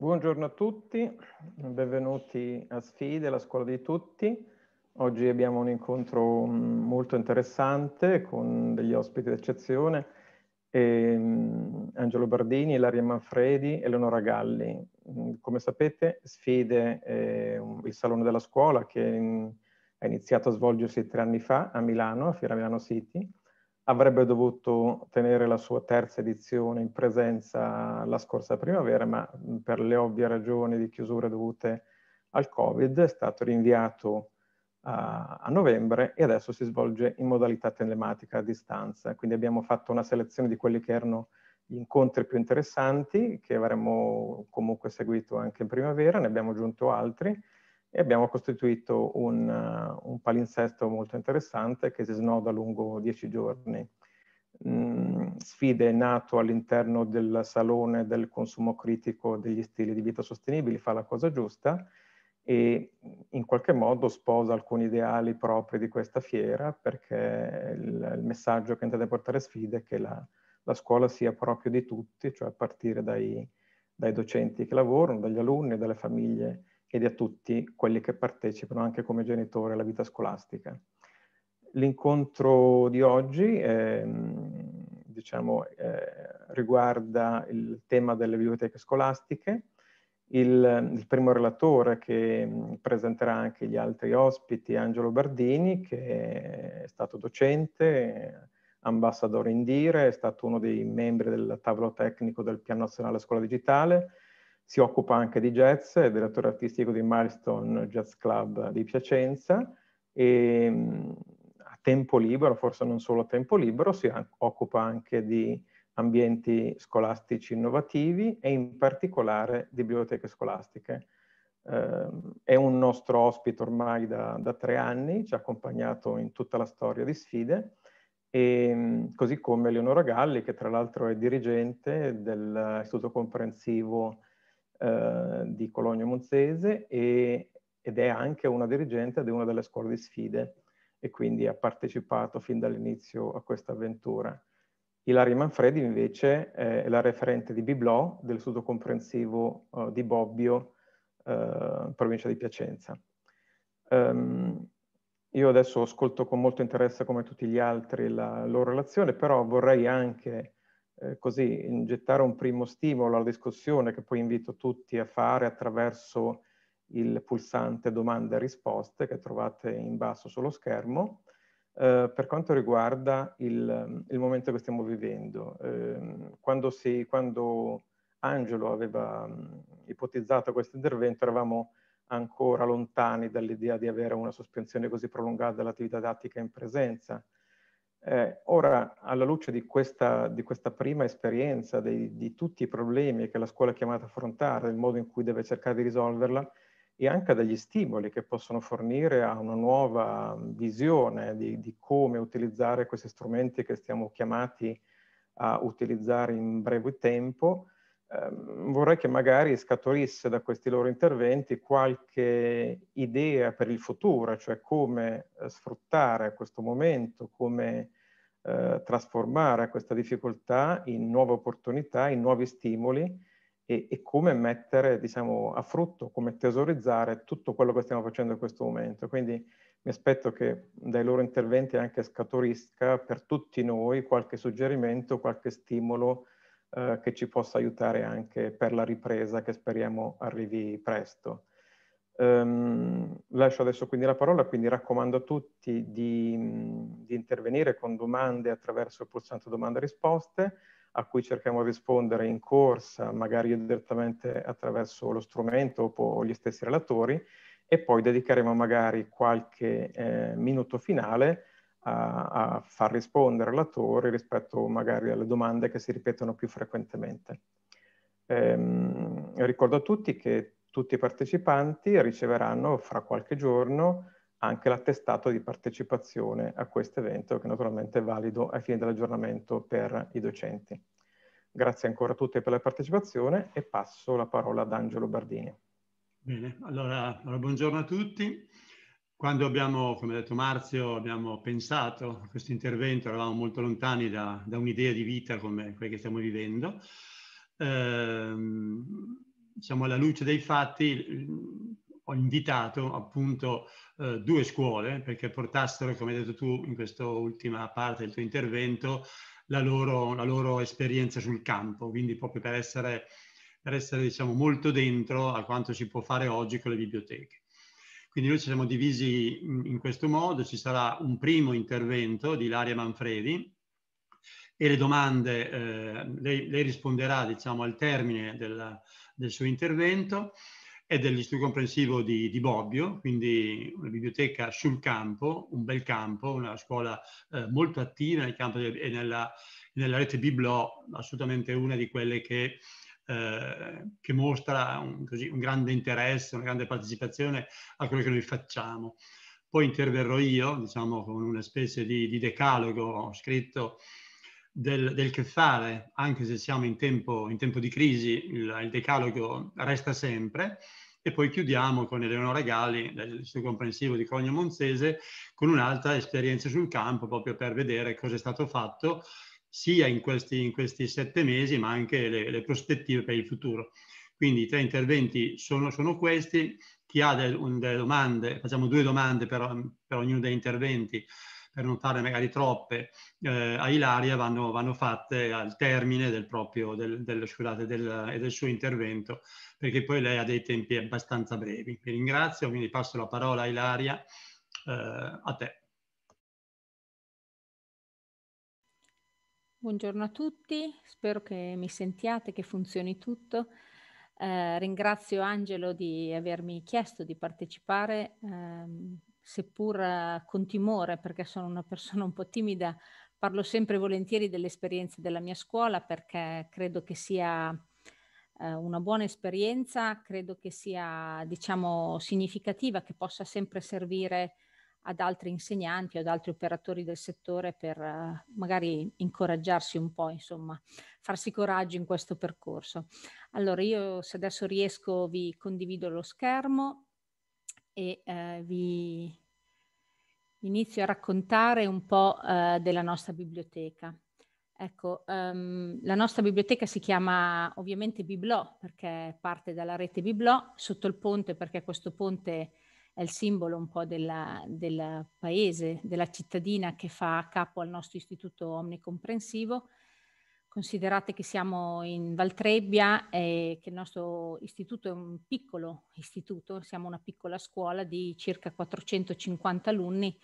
Buongiorno a tutti, benvenuti a Sfide, la scuola di tutti. Oggi abbiamo un incontro mm, molto interessante con degli ospiti d'eccezione, ehm, Angelo Bardini, Ilaria Manfredi e Leonora Galli. Mm, come sapete Sfide è il salone della scuola che mm, ha iniziato a svolgersi tre anni fa a Milano, a Fiera Milano City, avrebbe dovuto tenere la sua terza edizione in presenza la scorsa primavera, ma per le ovvie ragioni di chiusura dovute al Covid è stato rinviato a, a novembre e adesso si svolge in modalità telematica a distanza. Quindi abbiamo fatto una selezione di quelli che erano gli incontri più interessanti, che avremmo comunque seguito anche in primavera, ne abbiamo aggiunto altri e abbiamo costituito un, un palinsesto molto interessante che si snoda lungo dieci giorni. Mm, sfide è nato all'interno del salone del consumo critico degli stili di vita sostenibili, fa la cosa giusta e in qualche modo sposa alcuni ideali propri di questa fiera perché il, il messaggio che intende portare sfide è che la, la, scuola sia proprio di tutti, cioè a partire dai, dai docenti che lavorano, dagli alunni, dalle famiglie e di a tutti quelli che partecipano anche come genitori alla vita scolastica. L'incontro di oggi eh, diciamo, eh, riguarda il tema delle biblioteche scolastiche. Il, il, primo relatore che mm, presenterà anche gli altri ospiti è Angelo Bardini, che è stato docente, ambassadore in Dire, è stato uno dei membri del tavolo tecnico del Piano Nazionale Scuola Digitale, si occupa anche di jazz, è direttore artistico di Milestone Jazz Club di Piacenza e a tempo libero, forse non solo a tempo libero, si occupa anche di ambienti scolastici innovativi e in particolare di biblioteche scolastiche. Eh, è un nostro ospite ormai da, da, tre anni, ci ha accompagnato in tutta la storia di sfide, e, così come Leonora Galli, che tra l'altro è dirigente dell'Istituto eh, Comprensivo eh, di Cologno Monzese e, ed è anche una dirigente di una delle scuole di sfide e quindi ha partecipato fin dall'inizio a questa avventura. Ilaria Manfredi invece è la referente di Biblò del dell'Istituto Comprensivo uh, di Bobbio, uh, provincia di Piacenza. Um, io adesso ascolto con molto interesse, come tutti gli altri, la loro relazione, però vorrei anche eh, così gettare un primo stimolo alla discussione che poi invito tutti a fare attraverso il pulsante domande e risposte che trovate in basso sullo schermo. Eh, per quanto riguarda il, il, momento che stiamo vivendo, eh, quando, si, quando, Angelo aveva mh, ipotizzato questo intervento eravamo ancora lontani dall'idea di avere una sospensione così prolungata dell'attività didattica in presenza, eh, ora, alla luce di questa, di questa prima esperienza, dei, di tutti i problemi che la scuola è chiamata a affrontare, del modo in cui deve cercare di risolverla, e anche dagli stimoli che possono fornire a una nuova visione di, di come utilizzare questi strumenti che stiamo chiamati a utilizzare in breve tempo, Ehm, vorrei che magari scaturisse da questi loro interventi qualche idea per il futuro, cioè come eh, sfruttare questo momento, come eh, trasformare questa difficoltà in nuove opportunità, in nuovi stimoli e, e come mettere diciamo, a frutto, come tesorizzare tutto quello che stiamo facendo in questo momento. Quindi mi aspetto che dai loro interventi anche scaturisca per tutti noi qualche suggerimento, qualche stimolo eh, che ci possa aiutare anche per la ripresa che speriamo arrivi presto. Um, lascio adesso quindi la parola, quindi raccomando a tutti di, di intervenire con domande attraverso il pulsante domande e risposte a cui cerchiamo di rispondere in corsa, magari direttamente attraverso lo strumento o gli stessi relatori e poi dedicheremo magari qualche eh, minuto finale a, a far rispondere l'attore rispetto magari alle domande che si ripetono più frequentemente. Ehm, ricordo a tutti che tutti i partecipanti riceveranno fra qualche giorno anche l'attestato di partecipazione a questo evento che naturalmente è valido ai fini dell'aggiornamento per i docenti. Grazie ancora a tutti per la partecipazione e passo la parola ad Angelo Bardini. Bene, allora, allora buongiorno a tutti. Quando abbiamo, come ha detto Marzio, abbiamo pensato a questo intervento, eravamo molto lontani da, da un'idea di vita come quella che stiamo vivendo. Eh, diciamo, alla luce dei fatti, ho invitato appunto eh, due scuole perché portassero, come hai detto tu in questa ultima parte del tuo intervento, la loro, la loro esperienza sul campo, quindi proprio per essere, per essere diciamo, molto dentro a quanto si può fare oggi con le biblioteche. Quindi noi ci siamo divisi in questo modo, ci sarà un primo intervento di Ilaria Manfredi e le domande, eh, lei, lei, risponderà diciamo, al termine del, del suo intervento e dell'Istituto Comprensivo di, di, Bobbio, quindi una biblioteca sul campo, un bel campo, una scuola eh, molto attiva nel campo e nella, nella, rete Biblò, assolutamente una di quelle che eh, che mostra un, così, un, grande interesse, una grande partecipazione a quello che noi facciamo. Poi interverrò io, diciamo, con una specie di, di decalogo scritto del, del, che fare, anche se siamo in tempo, in tempo di crisi, il, il, decalogo resta sempre. E poi chiudiamo con Eleonora Galli, dell'Istituto Comprensivo di Cogno Monzese, con un'altra esperienza sul campo, proprio per vedere cosa è stato fatto sia in questi, in questi sette mesi, ma anche le, le, prospettive per il futuro. Quindi i tre interventi sono, sono questi. Chi ha del, un, delle domande, facciamo due domande per, per ognuno degli interventi, per non fare magari troppe, eh, a Ilaria vanno, vanno, fatte al termine del proprio, del, del, scusate, del, del, suo intervento, perché poi lei ha dei tempi abbastanza brevi. Vi ringrazio, quindi passo la parola a Ilaria, eh, a te. Buongiorno a tutti, spero che mi sentiate, che funzioni tutto. Eh, ringrazio Angelo di avermi chiesto di partecipare, ehm, seppur con timore, perché sono una persona un po' timida. Parlo sempre volentieri delle esperienze della mia scuola perché credo che sia eh, una buona esperienza, credo che sia, diciamo, significativa, che possa sempre servire ad altri insegnanti o ad altri operatori del settore per eh, magari incoraggiarsi un po', insomma, farsi coraggio in questo percorso. Allora io se adesso riesco vi condivido lo schermo e uh, vi inizio a raccontare un po' uh, della nostra biblioteca. Ecco, um, la nostra biblioteca si chiama ovviamente Biblò perché parte dalla rete Biblò, sotto il ponte perché questo ponte è è il simbolo un po' del paese, della cittadina che fa capo al nostro istituto omnicomprensivo. Considerate che siamo in Valtrebbia e che il nostro istituto è un piccolo istituto, siamo una piccola scuola di circa 450 alunni,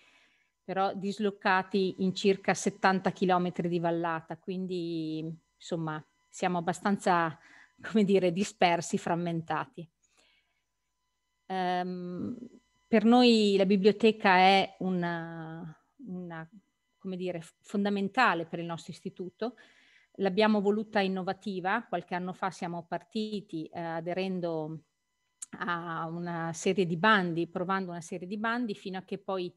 però dislocati in circa 70 km di vallata, quindi insomma siamo abbastanza, come dire, dispersi, frammentati. Um, per noi la biblioteca è una, una dire, fondamentale per il nostro istituto. L'abbiamo voluta innovativa, qualche anno fa siamo partiti eh, aderendo a una serie di bandi, provando una serie di bandi, fino a che poi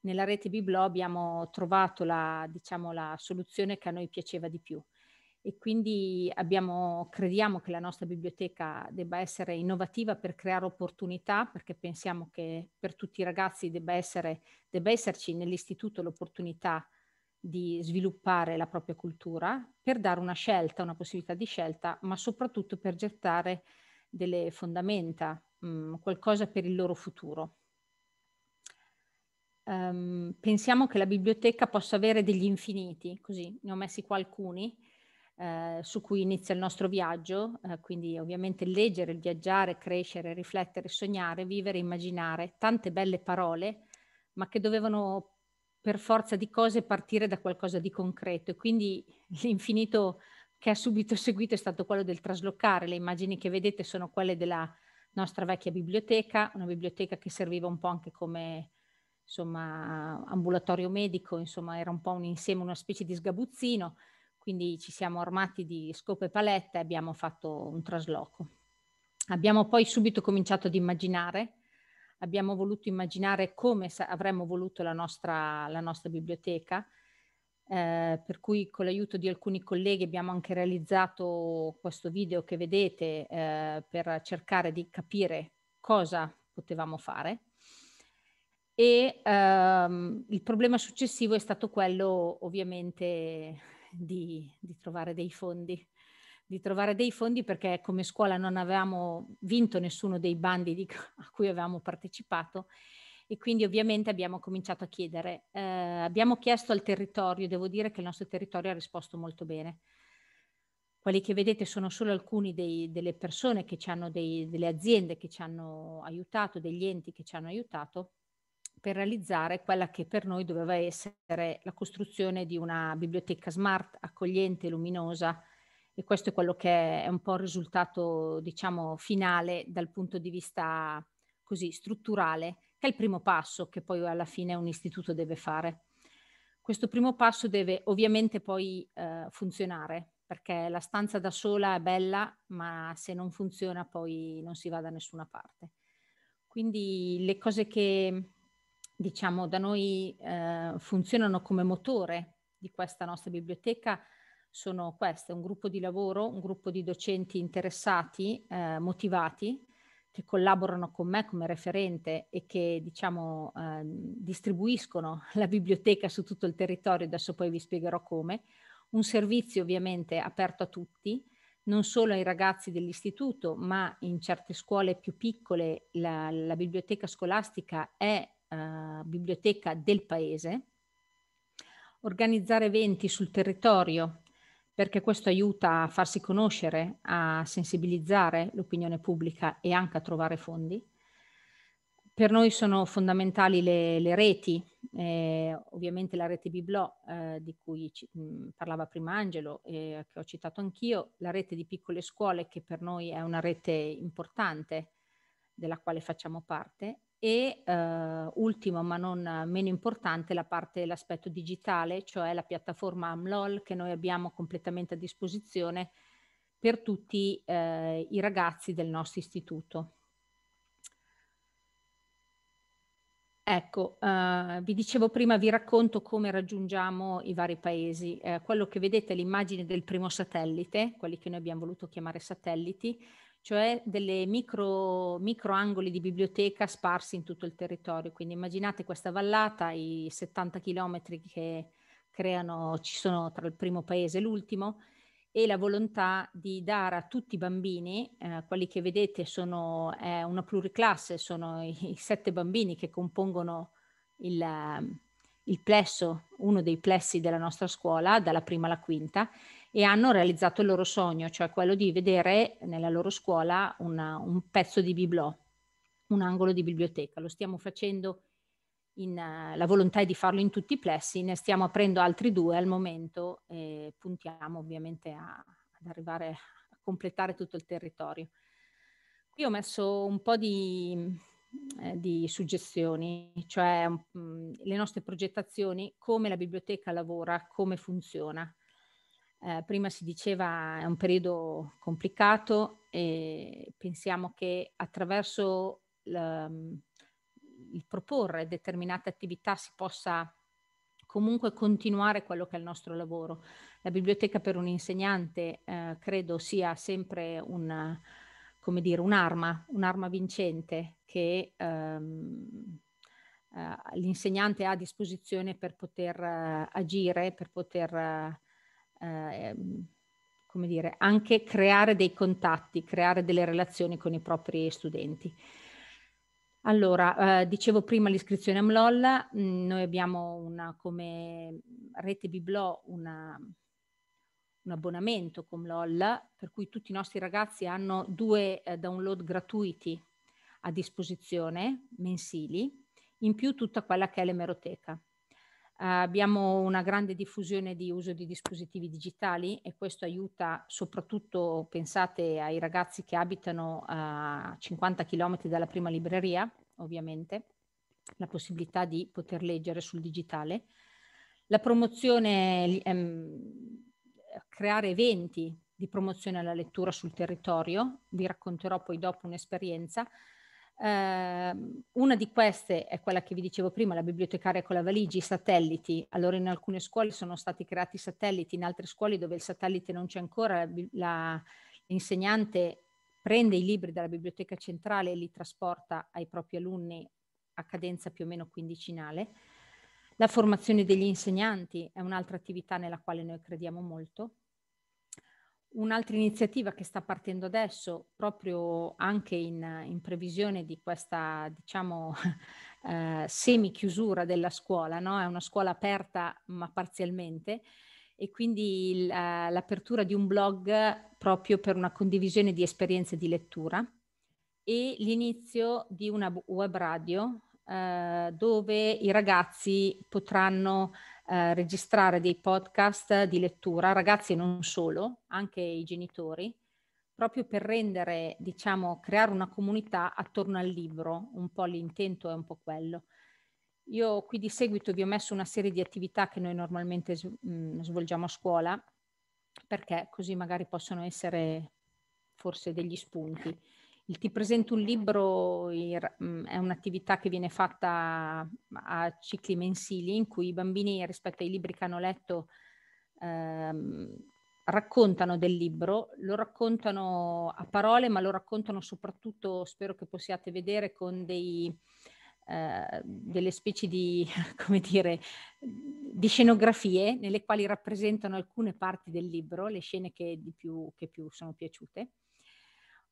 nella rete Biblo abbiamo trovato la, diciamo, la soluzione che a noi piaceva di più e quindi abbiamo, crediamo che la nostra biblioteca debba essere innovativa per creare opportunità, perché pensiamo che per tutti i ragazzi debba, essere, debba esserci nell'istituto l'opportunità di sviluppare la propria cultura, per dare una scelta, una possibilità di scelta, ma soprattutto per gettare delle fondamenta, mh, mm, qualcosa per il loro futuro. Um, pensiamo che la biblioteca possa avere degli infiniti, così ne ho messi qua alcuni, eh, su cui inizia il nostro viaggio, eh, quindi ovviamente leggere, viaggiare, crescere, riflettere, sognare, vivere, immaginare, tante belle parole, ma che dovevano per forza di cose partire da qualcosa di concreto e quindi l'infinito che ha subito seguito è stato quello del traslocare. Le immagini che vedete sono quelle della nostra vecchia biblioteca, una biblioteca che serviva un po' anche come insomma, ambulatorio medico, insomma era un po' un insieme, una specie di sgabuzzino quindi ci siamo armati di scopo e paletta e abbiamo fatto un trasloco. Abbiamo poi subito cominciato ad immaginare, abbiamo voluto immaginare come avremmo voluto la nostra, la nostra biblioteca, eh, per cui con l'aiuto di alcuni colleghi abbiamo anche realizzato questo video che vedete eh, per cercare di capire cosa potevamo fare. E ehm, il problema successivo è stato quello ovviamente di, di trovare dei fondi di trovare dei fondi perché come scuola non avevamo vinto nessuno dei bandi di, a cui avevamo partecipato e quindi ovviamente abbiamo cominciato a chiedere. Eh, abbiamo chiesto al territorio, devo dire che il nostro territorio ha risposto molto bene. Quelli che vedete sono solo alcuni dei, delle persone che ci hanno, dei, delle aziende che ci hanno aiutato, degli enti che ci hanno aiutato per realizzare quella che per noi doveva essere la costruzione di una biblioteca smart, accogliente, luminosa e questo è quello che è un po' il risultato, diciamo, finale dal punto di vista così strutturale, che è il primo passo che poi alla fine un istituto deve fare. Questo primo passo deve ovviamente poi eh, funzionare, perché la stanza da sola è bella, ma se non funziona poi non si va da nessuna parte. Quindi le cose che diciamo, da noi eh, funzionano come motore di questa nostra biblioteca sono queste, un gruppo di lavoro, un gruppo di docenti interessati, eh, motivati, che collaborano con me come referente e che diciamo eh, distribuiscono la biblioteca su tutto il territorio, adesso poi vi spiegherò come, un servizio ovviamente aperto a tutti, non solo ai ragazzi dell'istituto, ma in certe scuole più piccole la, la biblioteca scolastica è eh, biblioteca del paese, organizzare eventi sul territorio perché questo aiuta a farsi conoscere, a sensibilizzare l'opinione pubblica e anche a trovare fondi. Per noi sono fondamentali le, le reti, eh, ovviamente la rete Biblò eh, di cui ci, mh, parlava prima Angelo e eh, che ho citato anch'io, la rete di piccole scuole che per noi è una rete importante della quale facciamo parte e eh, ultimo, ma non meno importante, la parte, l'aspetto digitale, cioè la piattaforma AMLOL che noi abbiamo completamente a disposizione per tutti eh, i ragazzi del nostro istituto. Ecco, eh, vi dicevo prima, vi racconto come raggiungiamo i vari paesi. Eh, quello che vedete è l'immagine del primo satellite, quelli che noi abbiamo voluto chiamare satelliti cioè delle micro, micro angoli di biblioteca sparsi in tutto il territorio. Quindi immaginate questa vallata, i 70 chilometri che creano, ci sono tra il primo paese e l'ultimo, e la volontà di dare a tutti i bambini, eh, quelli che vedete sono eh, una pluriclasse, sono i, i, sette bambini che compongono il, il plesso, uno dei plessi della nostra scuola, dalla prima alla quinta, e hanno realizzato il loro sogno, cioè quello di vedere nella loro scuola una, un pezzo di biblò, un angolo di biblioteca. Lo stiamo facendo, in, uh, la volontà è di farlo in tutti i plessi, ne stiamo aprendo altri due al momento e puntiamo ovviamente a, ad arrivare a completare tutto il territorio. Qui ho messo un po' di, eh, di suggestioni, cioè mh, mm, le nostre progettazioni, come la biblioteca lavora, come funziona. Eh, prima si diceva è un periodo complicato e pensiamo che attraverso il proporre determinate attività si possa comunque continuare quello che è il nostro lavoro. La biblioteca per un insegnante eh, credo sia sempre una, come dire, un'arma, un'arma vincente che ehm, eh, l'insegnante ha a disposizione per poter eh, agire, per poter eh, eh, ehm, come dire, anche creare dei contatti, creare delle relazioni con i propri studenti. Allora, eh, dicevo prima l'iscrizione a MLOL, mh, mm, noi abbiamo una, come rete Biblò una, un abbonamento con MLOL, per cui tutti i nostri ragazzi hanno due eh, download gratuiti a disposizione, mensili, in più tutta quella che è l'emeroteca. Eh, abbiamo una grande diffusione di uso di dispositivi digitali e questo aiuta soprattutto, pensate ai ragazzi che abitano a 50 km dalla prima libreria, ovviamente, la possibilità di poter leggere sul digitale. La promozione, ehm, creare eventi di promozione alla lettura sul territorio, vi racconterò poi dopo un'esperienza, eh, una di queste è quella che vi dicevo prima, la bibliotecaria con la valigia, i satelliti. Allora in alcune scuole sono stati creati satelliti, in altre scuole dove il satellite non c'è ancora, l'insegnante prende i libri dalla biblioteca centrale e li trasporta ai propri alunni a cadenza più o meno quindicinale. La formazione degli insegnanti è un'altra attività nella quale noi crediamo molto. Un'altra iniziativa che sta partendo adesso, proprio anche in, in previsione di questa, diciamo, eh, semi-chiusura della scuola, no? è una scuola aperta ma parzialmente, e quindi eh, l'apertura di un blog proprio per una condivisione di esperienze di lettura e l'inizio di una web radio eh, dove i ragazzi potranno eh, registrare dei podcast di lettura, ragazzi e non solo, anche i genitori, proprio per rendere, diciamo, creare una comunità attorno al libro, un po' l'intento è un po' quello. Io qui di seguito vi ho messo una serie di attività che noi normalmente mh, mm, svolgiamo a scuola, perché così magari possono essere forse degli spunti. Il Ti presento un libro mhmm, è un'attività che viene fatta a cicli mensili in cui i bambini rispetto ai libri che hanno letto ehm, raccontano del libro, lo raccontano a parole ma lo raccontano soprattutto, spero che possiate vedere, con dei, eh, delle specie di, come dire, di scenografie nelle quali rappresentano alcune parti del libro, le scene che, più, che più sono piaciute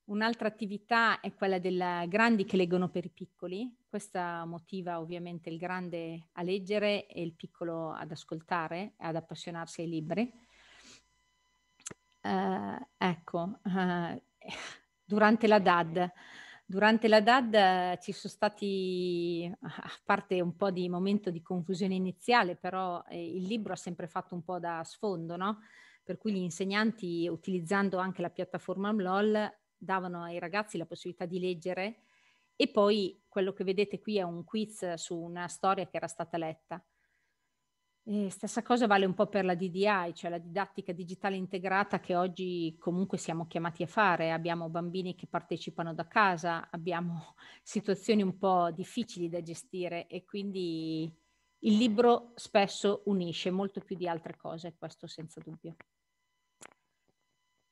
Un'altra attività è quella dei grandi che leggono per i piccoli, questa motiva ovviamente il grande a leggere e il piccolo ad ascoltare, ad appassionarsi ai libri. Uh, ecco, uh, durante la DAD, durante la DAD eh, ci sono stati, a parte un po' di momento di confusione iniziale, però eh, il libro ha sempre fatto un po' da sfondo, no? Per cui gli insegnanti, utilizzando anche la piattaforma MLOL, davano ai ragazzi la possibilità di leggere e poi quello che vedete qui è un quiz su una storia che era stata letta. E stessa cosa vale un po' per la DDI, cioè la didattica digitale integrata che oggi comunque siamo chiamati a fare. Abbiamo bambini che partecipano da casa, abbiamo situazioni un po' difficili da gestire e quindi il libro spesso unisce molto più di altre cose, questo senza dubbio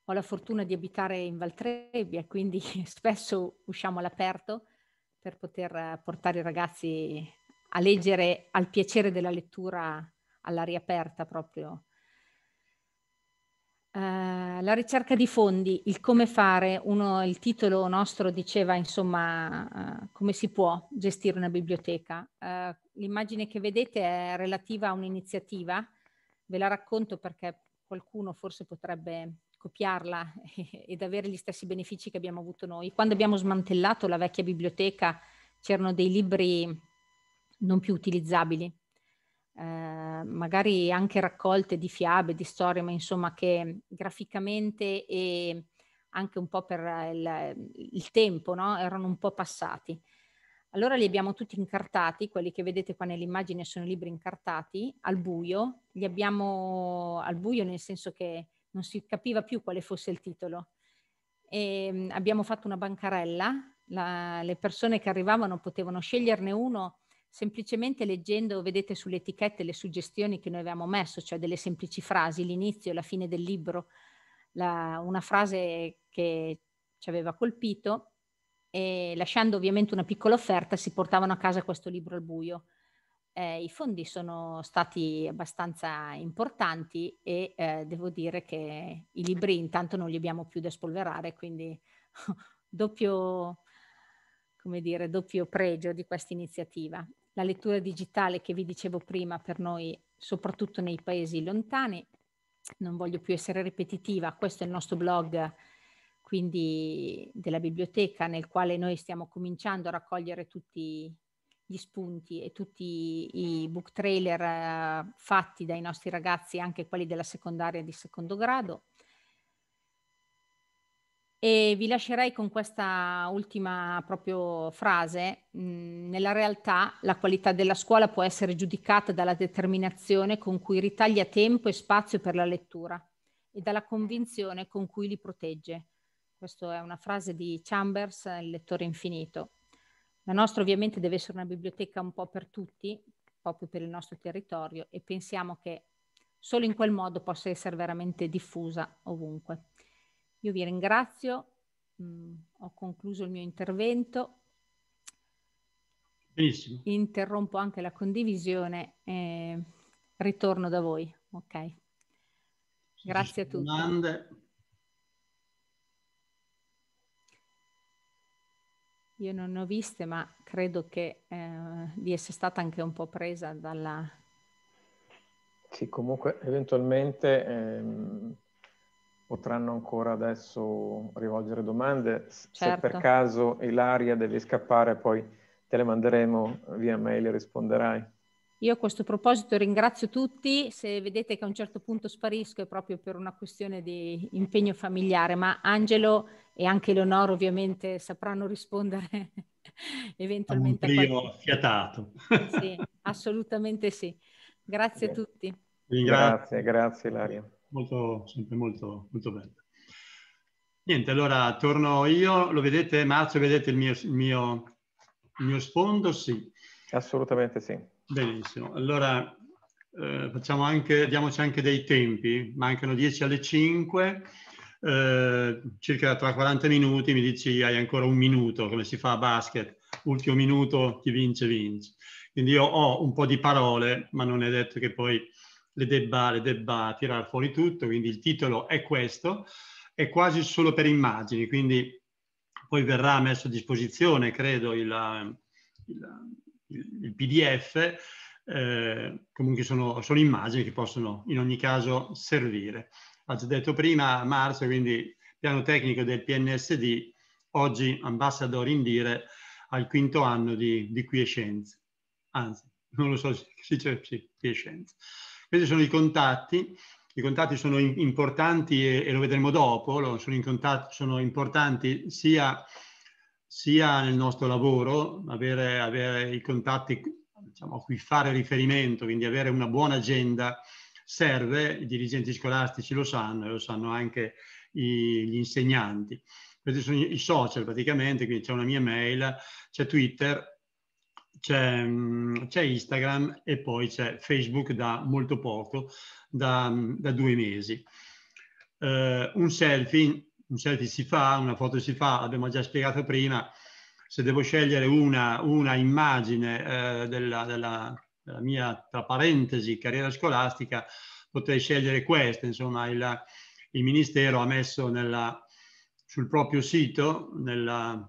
ho la fortuna di abitare in Valtrebbia quindi spesso usciamo all'aperto per poter eh, portare i ragazzi a leggere al piacere della lettura all'aria aperta proprio. Uh, la ricerca di fondi, il come fare, uno, il titolo nostro diceva insomma uh, come si può gestire una biblioteca. Uh, l'immagine che vedete è relativa a un'iniziativa, ve la racconto perché qualcuno forse potrebbe copiarla ed avere gli stessi benefici che abbiamo avuto noi. Quando abbiamo smantellato la vecchia biblioteca c'erano dei libri non più utilizzabili, eh, magari anche raccolte di fiabe, di storie, ma insomma che graficamente e anche un po' per il, il tempo no? erano un po' passati. Allora li abbiamo tutti incartati, quelli che vedete qua nell'immagine sono libri incartati, al buio, li abbiamo al buio nel senso che non si capiva più quale fosse il titolo. E ehm, abbiamo fatto una bancarella, la, le persone che arrivavano potevano sceglierne uno semplicemente leggendo, vedete sulle etichette le suggestioni che noi avevamo messo, cioè delle semplici frasi, l'inizio e la fine del libro, la, una frase che ci aveva colpito e lasciando ovviamente una piccola offerta si portavano a casa questo libro al buio eh, i fondi sono stati abbastanza importanti e eh, devo dire che i libri intanto non li abbiamo più da spolverare, quindi doppio, dire, doppio pregio di questa iniziativa. La lettura digitale che vi dicevo prima per noi, soprattutto nei paesi lontani, non voglio più essere ripetitiva, questo è il nostro blog quindi della biblioteca nel quale noi stiamo cominciando a raccogliere tutti gli spunti e tutti i book trailer eh, fatti dai nostri ragazzi, anche quelli della secondaria di secondo grado. E vi lascerei con questa ultima proprio frase. Mm, nella realtà la qualità della scuola può essere giudicata dalla determinazione con cui ritaglia tempo e spazio per la lettura e dalla convinzione con cui li protegge. Questa è una frase di Chambers, il lettore infinito. La nostra ovviamente deve essere una biblioteca un po' per tutti, proprio per il nostro territorio e pensiamo che solo in quel modo possa essere veramente diffusa ovunque. Io vi ringrazio, mh, mm, ho concluso il mio intervento. Benissimo. Interrompo anche la condivisione e ritorno da voi. Ok. Grazie a tutti. Domande. Io non ne ho viste, ma credo che, eh, di essere stata anche un po' presa dalla... Sì, comunque eventualmente ehm, potranno ancora adesso rivolgere domande. Certo. Se per certo. caso Ilaria devi scappare, poi te le manderemo via mail e risponderai. Io a questo proposito ringrazio tutti, se vedete che a un certo punto sparisco è proprio per una questione di impegno familiare, ma Angelo e anche Leonora ovviamente sapranno rispondere eventualmente. Un trio qualche... fiatato. sì, assolutamente sì. Grazie a tutti. Grazie, grazie Ilaria. Molto, sempre molto, molto bello. Niente, allora torno io, lo vedete Marzio, vedete il mio, il mio, il mio sfondo? Sì. Assolutamente sì. Benissimo, allora eh, facciamo anche, diamoci anche dei tempi, mancano 10 alle 5. Eh, circa tra 40 minuti mi dici hai ancora un minuto, come si fa a basket, ultimo minuto, chi vince vince. Quindi io ho un po' di parole, ma non è detto che poi le debba, le debba tirare fuori tutto, quindi il titolo è questo, è quasi solo per immagini, quindi poi verrà messo a disposizione, credo, il, il, il PDF, eh, comunque sono, sono immagini che possono in ogni caso servire ha già detto prima Marzo, quindi piano tecnico del PNSD, oggi ambassador in dire al quinto anno di, di quiescenza. Anzi, non lo so se si dice sì, quiescenza. Questi sono i contatti. I contatti sono importanti e, e lo vedremo dopo, lo, sono, contatti, sono, importanti sia, sia, nel nostro lavoro, avere, avere i contatti diciamo, a cui fare riferimento, quindi avere una buona agenda serve, i dirigenti scolastici lo sanno e lo sanno anche i, gli insegnanti. Questi sono i social praticamente, quindi c'è una mia mail, c'è Twitter, c'è, mm, c'è, Instagram e poi c'è Facebook da molto poco, da, da due mesi. Eh, un, selfie, un selfie si fa, una foto si fa, abbiamo già spiegato prima, se devo scegliere una, una immagine eh, della, della, della mia, tra parentesi, carriera scolastica, potrei scegliere questa. Insomma, il, il Ministero ha messo nella, sul proprio sito, nella,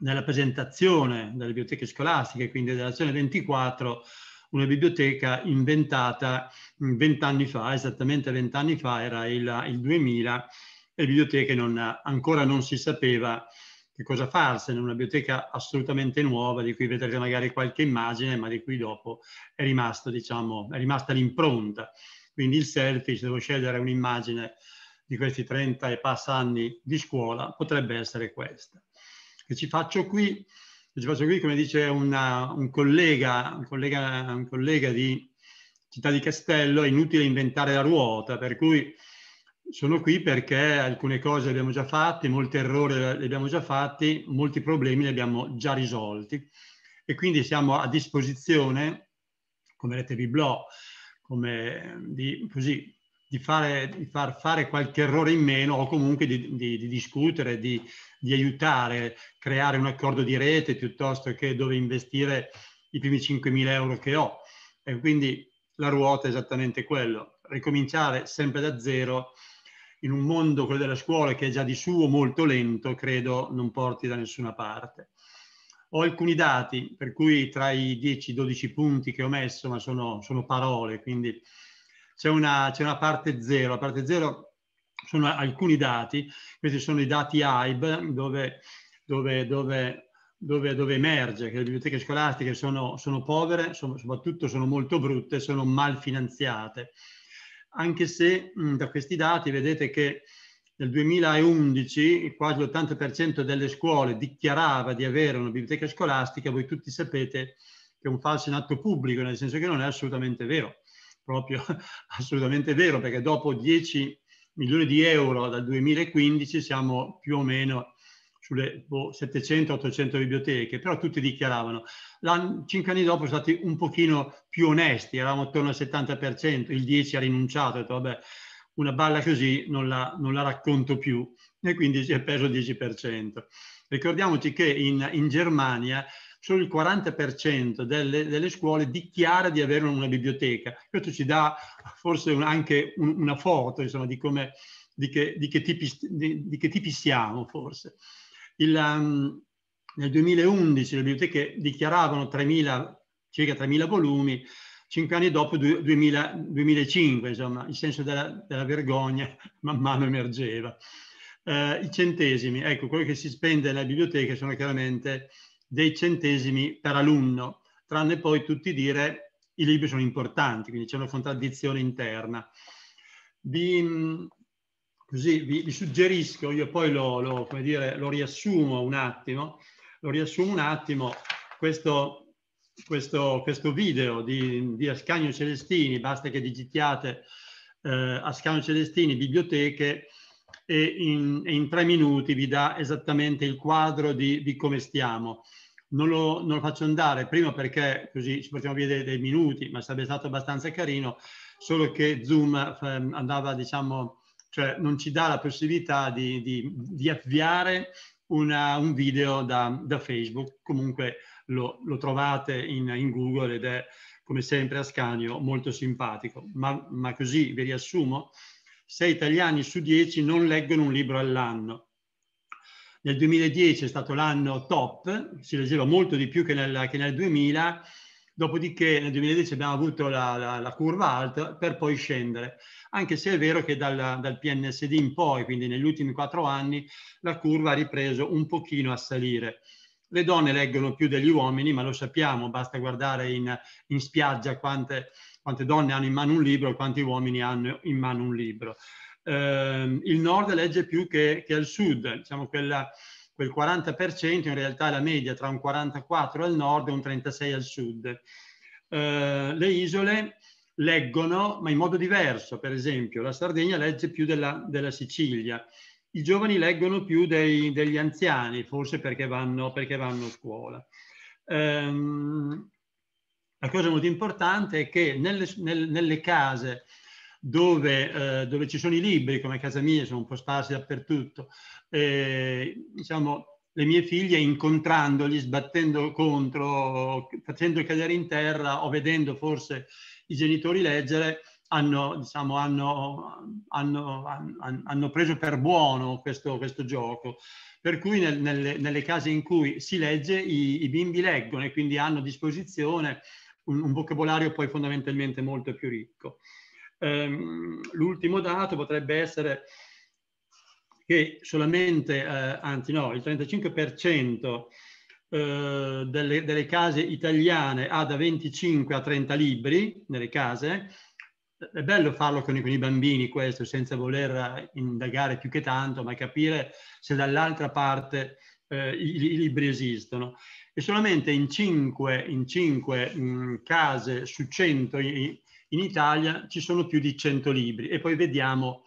nella presentazione delle biblioteche scolastiche, quindi dell'azione 24, una biblioteca inventata vent'anni fa, esattamente vent'anni fa, era il, il 2000, e biblioteche non, ancora non si sapeva che cosa farsene, una biblioteca assolutamente nuova di cui vedrete magari qualche immagine ma di cui dopo è, rimasta, diciamo, è rimasta l'impronta. Quindi il selfie, se devo scegliere un'immagine di questi 30 e passa anni di scuola, potrebbe essere questa. Che ci faccio qui, ci faccio qui come dice una, un, collega, un, collega, un collega di Città di Castello, è inutile inventare la ruota, per cui sono qui perché alcune cose le abbiamo già fatte, molti errori li abbiamo già fatti, molti problemi li abbiamo già risolti e quindi siamo a disposizione, come rete Biblò, come ehm, di, così, di, fare, di far fare qualche errore in meno o comunque di, di, di discutere, di, aiutare, creare un accordo di rete piuttosto che dove investire i primi 5.000 euro che ho. E quindi la ruota è esattamente quello, ricominciare sempre da zero in un mondo, quello della scuola, che è già di suo molto lento, credo non porti da nessuna parte. Ho alcuni dati, per cui tra i 10-12 punti che ho messo, ma sono, sono parole, quindi c'è una, una, parte zero. La parte zero sono alcuni dati, questi sono i dati AIB, dove, dove, dove, dove emerge che le biblioteche scolastiche sono, sono povere, sono, soprattutto sono molto brutte, sono mal finanziate anche se mh, mm, da questi dati vedete che nel 2011 quasi l'80% delle scuole dichiarava di avere una biblioteca scolastica, voi tutti sapete che è un falso in atto pubblico, nel senso che non è assolutamente vero, proprio assolutamente vero, perché dopo 10 milioni di euro dal 2015 siamo più o meno sulle boh, 700-800 biblioteche, però tutti dichiaravano. cinque anni dopo sono stati un pochino più onesti, eravamo attorno al 70%, il 10% ha rinunciato, ha detto vabbè, una balla così non la, non la, racconto più, e quindi si è perso il 10%. Ricordiamoci che in, in Germania solo il 40% delle, delle, scuole dichiara di avere una biblioteca. Questo ci dà forse un, anche un, una foto insomma, di, come, di, che, di, che tipi, di, che tipi siamo, forse. Il, um, nel 2011 le biblioteche dichiaravano 3 circa 3.000 volumi, cinque anni dopo 2000, 2005, insomma, il senso della, della vergogna man mano emergeva. Uh, I centesimi, ecco, quello che si spende alle biblioteche sono chiaramente dei centesimi per alunno, tranne poi tutti dire i libri sono importanti, quindi c'è una contraddizione interna. Di, Così vi, vi suggerisco, io poi lo, lo, come dire, lo riassumo un attimo, lo riassumo un attimo, questo, questo, questo video di, di Ascanio Celestini, basta che digitiate eh, Ascanio Celestini, biblioteche, e in, e in, tre minuti vi dà esattamente il quadro di, di come stiamo. Non lo, non lo, faccio andare, prima perché così ci possiamo vedere dei minuti, ma sarebbe stato abbastanza carino, solo che Zoom ehm, andava, diciamo, cioè non ci dà la possibilità di, di, di avviare una, un video da, da, Facebook. Comunque lo, lo trovate in, in, Google ed è come sempre a Scanio molto simpatico. Ma, ma così vi riassumo, sei italiani su dieci non leggono un libro all'anno. Nel 2010 è stato l'anno top, si leggeva molto di più che nel, che nel 2000, dopodiché nel 2010 abbiamo avuto la, la, la curva alta per poi scendere anche se è vero che dal, dal PNSD in poi, quindi negli ultimi quattro anni, la curva ha ripreso un pochino a salire. Le donne leggono più degli uomini, ma lo sappiamo, basta guardare in, in spiaggia quante, quante donne hanno in mano un libro, e quanti uomini hanno in mano un libro. Eh, il nord legge più che, che al sud, diciamo quella, quel 40% in realtà è la media tra un 44 al nord e un 36 al sud. Eh, le isole leggono, ma in modo diverso. Per esempio, la Sardegna legge più della, della Sicilia. I giovani leggono più dei, degli anziani, forse perché vanno, perché vanno a scuola. Ehm, la cosa molto importante è che nelle, nel, nelle case dove, eh, dove, ci sono i libri, come a casa mia, sono un po' sparsi dappertutto, eh, diciamo, le mie figlie incontrandoli, sbattendo contro, facendo cadere in terra o vedendo forse i genitori leggere hanno, diciamo, hanno, hanno, hanno preso per buono questo, questo gioco. Per cui nel, nelle, nelle, case in cui si legge i, i, bimbi leggono e quindi hanno a disposizione un, un vocabolario poi fondamentalmente molto più ricco. Ehm, l'ultimo dato potrebbe essere che solamente, eh, anzi no, il 35% eh, delle, delle, case italiane ha da 25 a 30 libri nelle case. È bello farlo con i, con i bambini questo, senza voler indagare più che tanto, ma capire se dall'altra parte eh, i, i, libri esistono. E solamente in 5, in 5 mh, mm, case su 100 in, in Italia ci sono più di 100 libri. E poi vediamo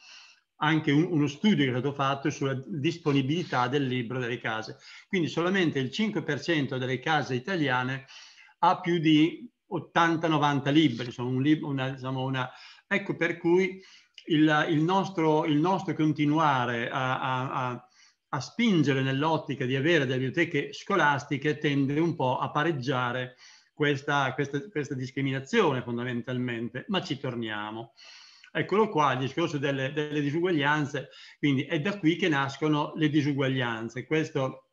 anche un, uno studio che è stato fatto sulla disponibilità del libro delle case. Quindi solamente il 5% delle case italiane ha più di 80-90 libri, insomma, un lib una, diciamo una... ecco per cui il, il, nostro, il nostro, continuare a, a, a spingere nell'ottica di avere delle biblioteche scolastiche tende un po' a pareggiare questa, questa, questa discriminazione fondamentalmente, ma ci torniamo. Eccolo qua il discorso delle, delle disuguaglianze, quindi è da qui che nascono le disuguaglianze. Questo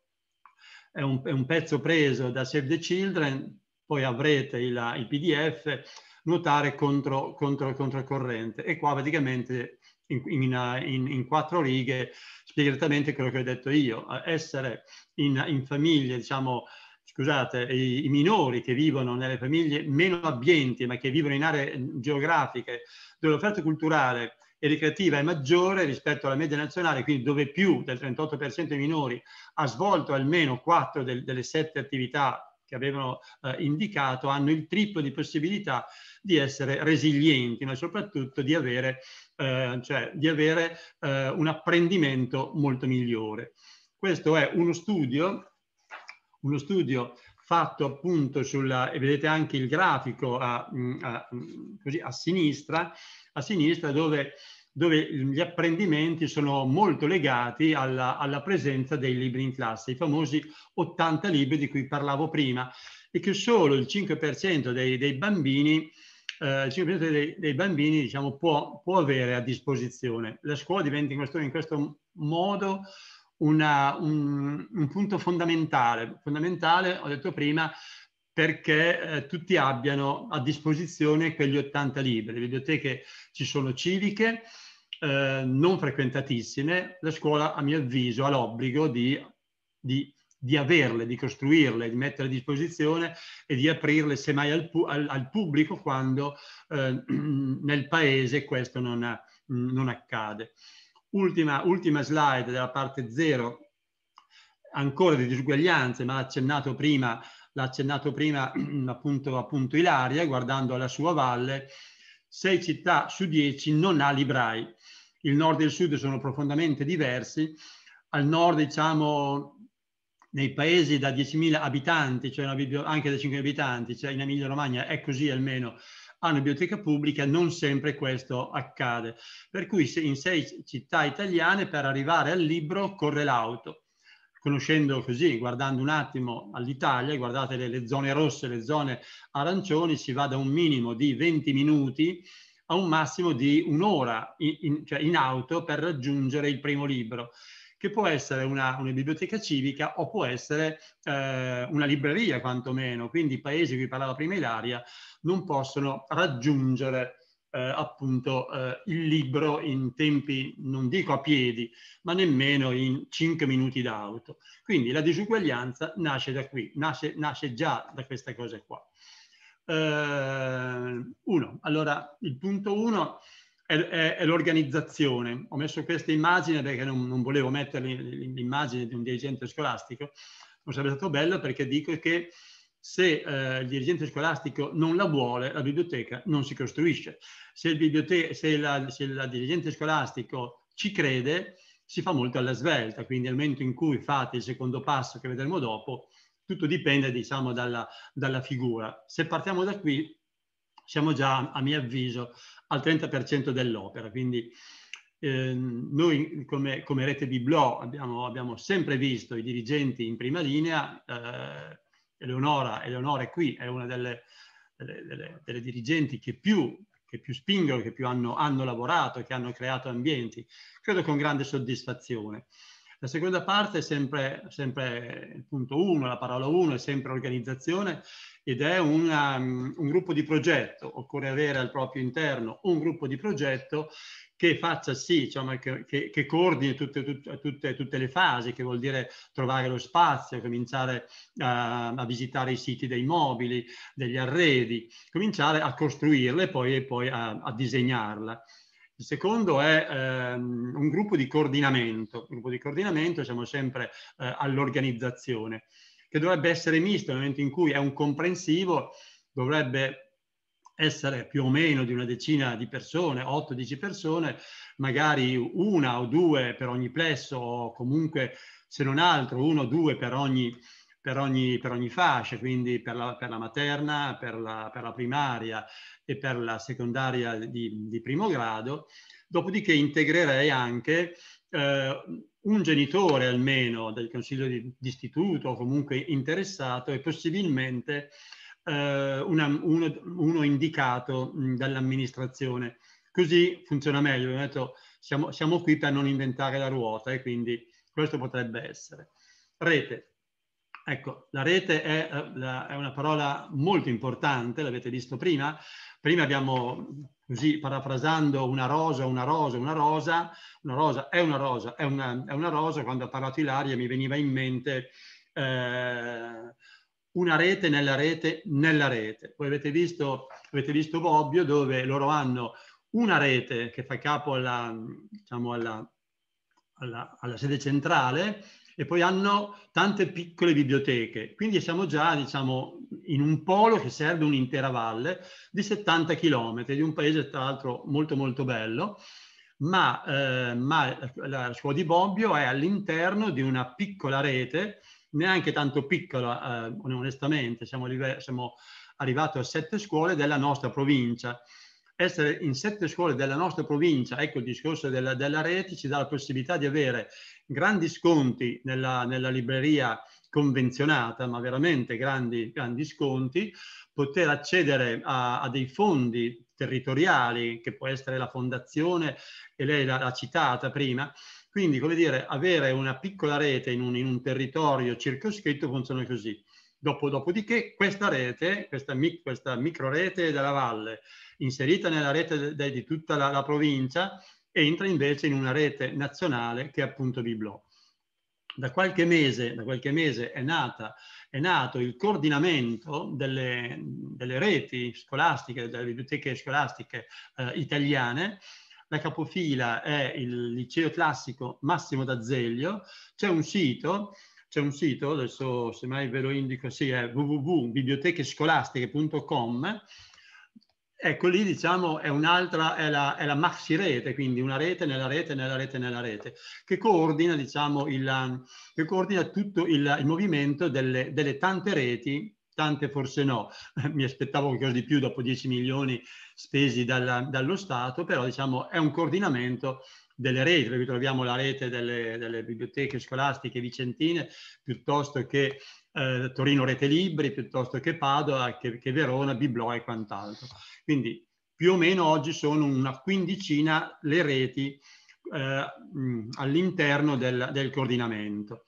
è un, è un pezzo preso da Save the Children, poi avrete il, il PDF, nuotare contro, contro, contro il corrente. E qua praticamente in, in, in, in, quattro righe spiega esattamente quello che ho detto io, essere in, in famiglie, diciamo, scusate, i, i, minori che vivono nelle famiglie meno abbienti, ma che vivono in aree mm, geografiche dove l'offerta culturale e ricreativa è maggiore rispetto alla media nazionale, quindi dove più del 38% dei minori ha svolto almeno 4 del, delle 7 attività che avevano eh, indicato, hanno il triplo di possibilità di essere resilienti, ma soprattutto di avere, eh, cioè, di avere eh, un apprendimento molto migliore. Questo è uno studio uno studio fatto appunto sulla, e vedete anche il grafico a, mm, a, mm, così, a sinistra, a sinistra dove, dove, gli apprendimenti sono molto legati alla, alla presenza dei libri in classe, i famosi 80 libri di cui parlavo prima e che solo il 5% dei, dei bambini eh, 5% dei, dei, bambini diciamo, può, può, avere a disposizione. La scuola diventa in questo, in questo modo una, un, un, punto fondamentale, fondamentale, ho detto prima, perché eh, tutti abbiano a disposizione quegli 80 libri. Le biblioteche ci sono civiche, eh, non frequentatissime, la scuola a mio avviso ha l'obbligo di, di, di, averle, di costruirle, di mettere a disposizione e di aprirle semmai al, pu al, al pubblico quando eh, nel paese questo non, non accade. Ultima, ultima slide della parte 0, ancora di disuguaglianze, ma l'ha accennato prima, accennato prima appunto, appunto Ilaria, guardando alla sua valle, 6 città su 10 non ha librai. Il nord e il sud sono profondamente diversi. Al nord, diciamo, nei paesi da 10.000 abitanti, cioè anche da 5.000 abitanti, cioè in Emilia Romagna è così almeno, a una biblioteca pubblica non sempre questo accade. Per cui in sei città italiane per arrivare al libro corre l'auto. Conoscendo così, guardando un attimo all'Italia, guardate le, le zone rosse, le zone arancioni, si va da un minimo di 20 minuti a un massimo di un'ora in, in, cioè in, auto per raggiungere il primo libro che può essere una, una biblioteca civica o può essere eh, una libreria quantomeno, quindi i paesi di cui parlava prima Ilaria non possono raggiungere eh, appunto eh, il libro in tempi, non dico a piedi, ma nemmeno in 5 minuti d'auto. Quindi la disuguaglianza nasce da qui, nasce, nasce già da queste cose qua. Eh, uno, allora il punto uno è, è, è l'organizzazione. Ho messo questa immagine perché non, non volevo mettere l'immagine di un dirigente scolastico, non sarebbe stato bello perché dico che se eh, il dirigente scolastico non la vuole, la biblioteca non si costruisce. Se il, se la, se la dirigente scolastico ci crede, si fa molto alla svelta, quindi nel momento in cui fate il secondo passo che vedremo dopo, tutto dipende diciamo dalla, dalla figura. Se partiamo da qui, siamo già, a mio avviso, al 30% dell'opera. Quindi eh, noi come, come, rete di Blo abbiamo, abbiamo, sempre visto i dirigenti in prima linea, eh, Eleonora, Eleonora è qui, è una delle, delle, delle, delle dirigenti che più, che più, spingono, che più hanno, hanno lavorato, che hanno creato ambienti, credo con grande soddisfazione. La seconda parte è sempre, sempre il punto uno, la parola uno, è sempre organizzazione ed è una, um, un gruppo di progetto, occorre avere al proprio interno un gruppo di progetto che faccia sì, diciamo, che, che, che, coordini tutte, tutte, tutte, le fasi, che vuol dire trovare lo spazio, cominciare uh, a visitare i siti dei mobili, degli arredi, cominciare a costruirle poi, e poi a, a disegnarla. Il secondo è ehm, un gruppo di coordinamento, un gruppo di coordinamento siamo sempre eh, all'organizzazione che dovrebbe essere misto, nel momento in cui è un comprensivo, dovrebbe essere più o meno di una decina di persone, 8-10 persone, magari una o due per ogni plesso o comunque se non altro uno o due per ogni, per ogni, per ogni fascia, quindi per la, per la materna, per la, per la, primaria e per la secondaria di, di primo grado. Dopodiché integrerei anche eh, un genitore almeno del consiglio di, di istituto o comunque interessato e possibilmente eh, una, uno, uno, indicato dall'amministrazione. Così funziona meglio. Detto, siamo, siamo qui per non inventare la ruota e quindi questo potrebbe essere. Rete. Ecco, la rete è, eh, è una parola molto importante, l'avete visto prima. Prima abbiamo così parafrasando una rosa, una rosa, una rosa, una rosa è una rosa, è una, è una rosa, quando ha parlato Ilaria mi veniva in mente eh, una rete nella rete nella rete. Voi avete visto, avete visto Bobbio dove loro hanno una rete che fa capo alla, diciamo alla, alla, alla sede centrale e poi hanno tante piccole biblioteche. Quindi siamo già, diciamo, in un polo che serve un'intera valle di 70 km, di un paese tra l'altro molto molto bello, ma, eh, ma la scuola di Bobbio è all'interno di una piccola rete, neanche tanto piccola, eh, onestamente, siamo, siamo arrivati a sette scuole della nostra provincia essere in sette scuole della nostra provincia, ecco il discorso della, della rete, ci dà la possibilità di avere grandi sconti nella, nella libreria convenzionata, ma veramente grandi, grandi sconti, poter accedere a, a, dei fondi territoriali, che può essere la fondazione, e lei l'ha citata prima, quindi, come dire, avere una piccola rete in un, in un territorio circoscritto funziona così. Dopo, dopodiché questa rete, questa, mic, questa microrete della valle, inserita nella rete de, de, di tutta la, la, provincia, entra invece in una rete nazionale che è appunto Biblò. Da qualche mese, da qualche mese è, nata, è, nato il coordinamento delle, delle, reti scolastiche, delle biblioteche scolastiche eh, italiane, la capofila è il liceo classico Massimo d'Azeglio, c'è un sito c'è un sito, adesso semmai ve lo indico, sì, è www.bibliotechescolastiche.com. Ecco, lì diciamo è un'altra, è la, è la maxi rete, quindi una rete nella rete, nella rete, nella rete, che coordina, diciamo, il, che coordina tutto il, il movimento delle, delle tante reti tante forse no, mi aspettavo qualcosa di più dopo 10 milioni spesi dalla, dallo Stato, però diciamo è un coordinamento delle reti, per troviamo la rete delle, delle biblioteche scolastiche vicentine, piuttosto che eh, Torino Rete Libri, piuttosto che Padova, che, che Verona, Biblo e quant'altro. Quindi più o meno oggi sono una quindicina le reti eh, mm, all'interno del, del, coordinamento.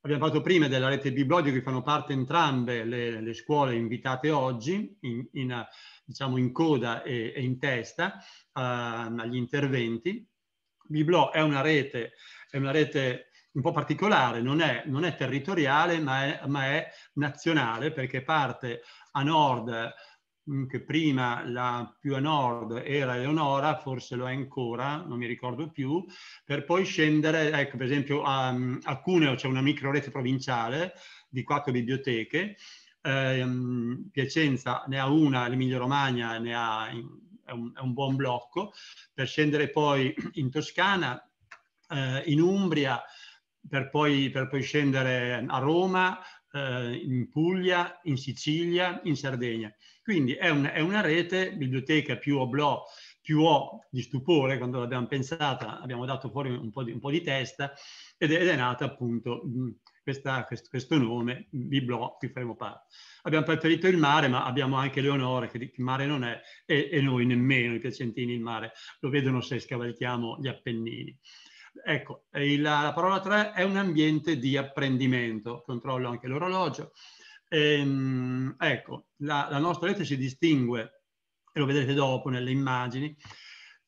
Abbiamo parlato prima della rete biblioteca, che fanno parte entrambe le, le scuole invitate oggi, in, in, diciamo in coda e, e in testa, eh, agli interventi, Biblò è una rete, è una rete un po' particolare, non è, non è territoriale ma è, ma è, nazionale perché parte a nord, mm, che prima la più a nord era Eleonora, forse lo è ancora, non mi ricordo più, per poi scendere, ecco per esempio a, a Cuneo c'è una micro rete provinciale di quattro biblioteche, eh, Piacenza ne ha una, l'Emilia Romagna ne ha è un, è un buon blocco. Per scendere poi in Toscana, eh, in Umbria, per poi, per poi, scendere a Roma, eh, in Puglia, in Sicilia, in Sardegna. Quindi è, un, è una rete, biblioteca più oblò, più O di stupore, quando l'abbiamo pensata abbiamo dato fuori un po' di, un po di testa ed è, ed è, nata appunto questa, questo, questo, nome, Biblò, qui faremo parte. Abbiamo preferito il mare, ma abbiamo anche Leonore, che il mare non è, e, e noi nemmeno, i piacentini il mare, lo vedono se scavalchiamo gli Appennini. Ecco, la, la parola 3 è un ambiente di apprendimento, controllo anche l'orologio. Ehm, ecco, la, la nostra rete si distingue, e lo vedrete dopo nelle immagini,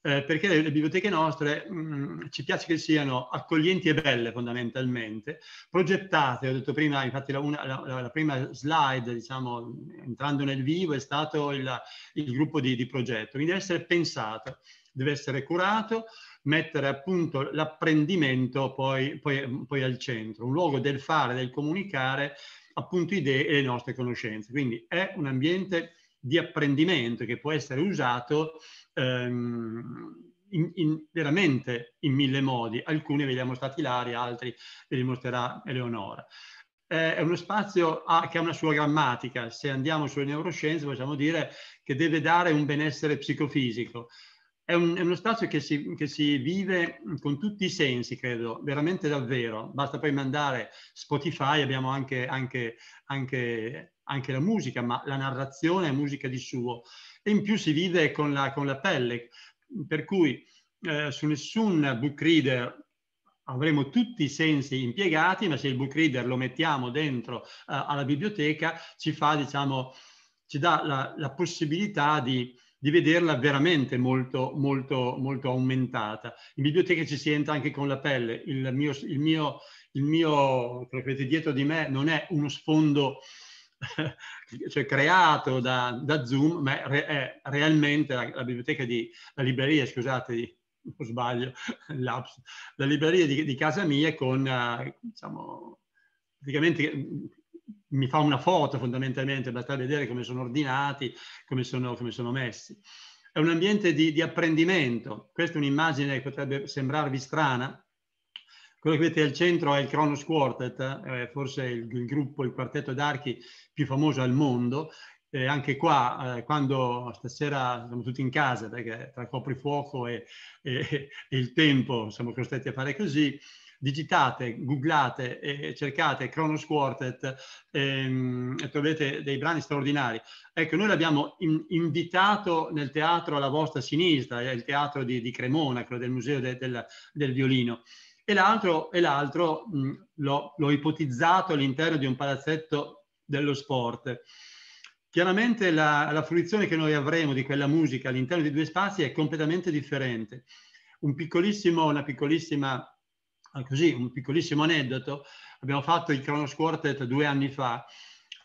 eh, perché le, le, biblioteche nostre mh, mm, ci piace che siano accoglienti e belle fondamentalmente, progettate, ho detto prima, infatti la, una, la, la prima slide, diciamo, entrando nel vivo è stato il, il gruppo di, di progetto, quindi deve essere pensato, deve essere curato, mettere appunto l'apprendimento poi, poi, poi, al centro, un luogo del fare, del comunicare appunto idee e le nostre conoscenze. Quindi è un ambiente di apprendimento che può essere usato ehm, in, in, veramente in mille modi. Alcuni ve li ha mostrati Ilaria, altri ve li mostrerà Eleonora. Eh, è uno spazio a, che ha una sua grammatica. Se andiamo sulle neuroscienze possiamo dire che deve dare un benessere psicofisico. È, un, è uno spazio che si, che si, vive con tutti i sensi, credo, veramente davvero. Basta poi mandare Spotify, abbiamo anche, anche, anche, anche la musica, ma la narrazione è musica di suo e in più si vive con la, con la pelle. Per cui eh, su nessun book reader avremo tutti i sensi impiegati, ma se il book reader lo mettiamo dentro eh, alla biblioteca ci fa, diciamo, ci dà la, la possibilità di, di vederla veramente molto, molto, molto aumentata. In biblioteca ci si entra anche con la pelle. Il mio, il mio, il mio quello che vedete dietro di me non è uno sfondo cioè creato da, da, Zoom, ma è realmente la, la biblioteca di, la libreria, scusate, di, non sbaglio, l'aps, la libreria di, di, casa mia con, eh, diciamo, praticamente mm, mi fa una foto fondamentalmente, basta vedere come sono ordinati, come sono, come sono messi. È un ambiente di, di apprendimento, questa è un'immagine che potrebbe sembrarvi strana, quello che vedete al centro è il Kronos Quartet, eh, forse il, il, gruppo, il quartetto d'archi più famoso al mondo. Eh, anche qua, eh, quando stasera siamo tutti in casa, perché tra coprifuoco e, e, e il tempo siamo costretti a fare così, digitate, googlate e cercate Kronos Quartet ehm, e troverete dei brani straordinari. Ecco, noi l'abbiamo in, invitato nel teatro alla vostra sinistra, il teatro di, di Cremona, quello del Museo de, del, del Violino e l'altro, e l'altro mh, l'ho, l'ho ipotizzato all'interno di un palazzetto dello sport. Chiaramente la, la, fruizione che noi avremo di quella musica all'interno di due spazi è completamente differente. Un piccolissimo, una piccolissima, eh, così, un piccolissimo aneddoto, abbiamo fatto il Kronos Quartet due anni fa,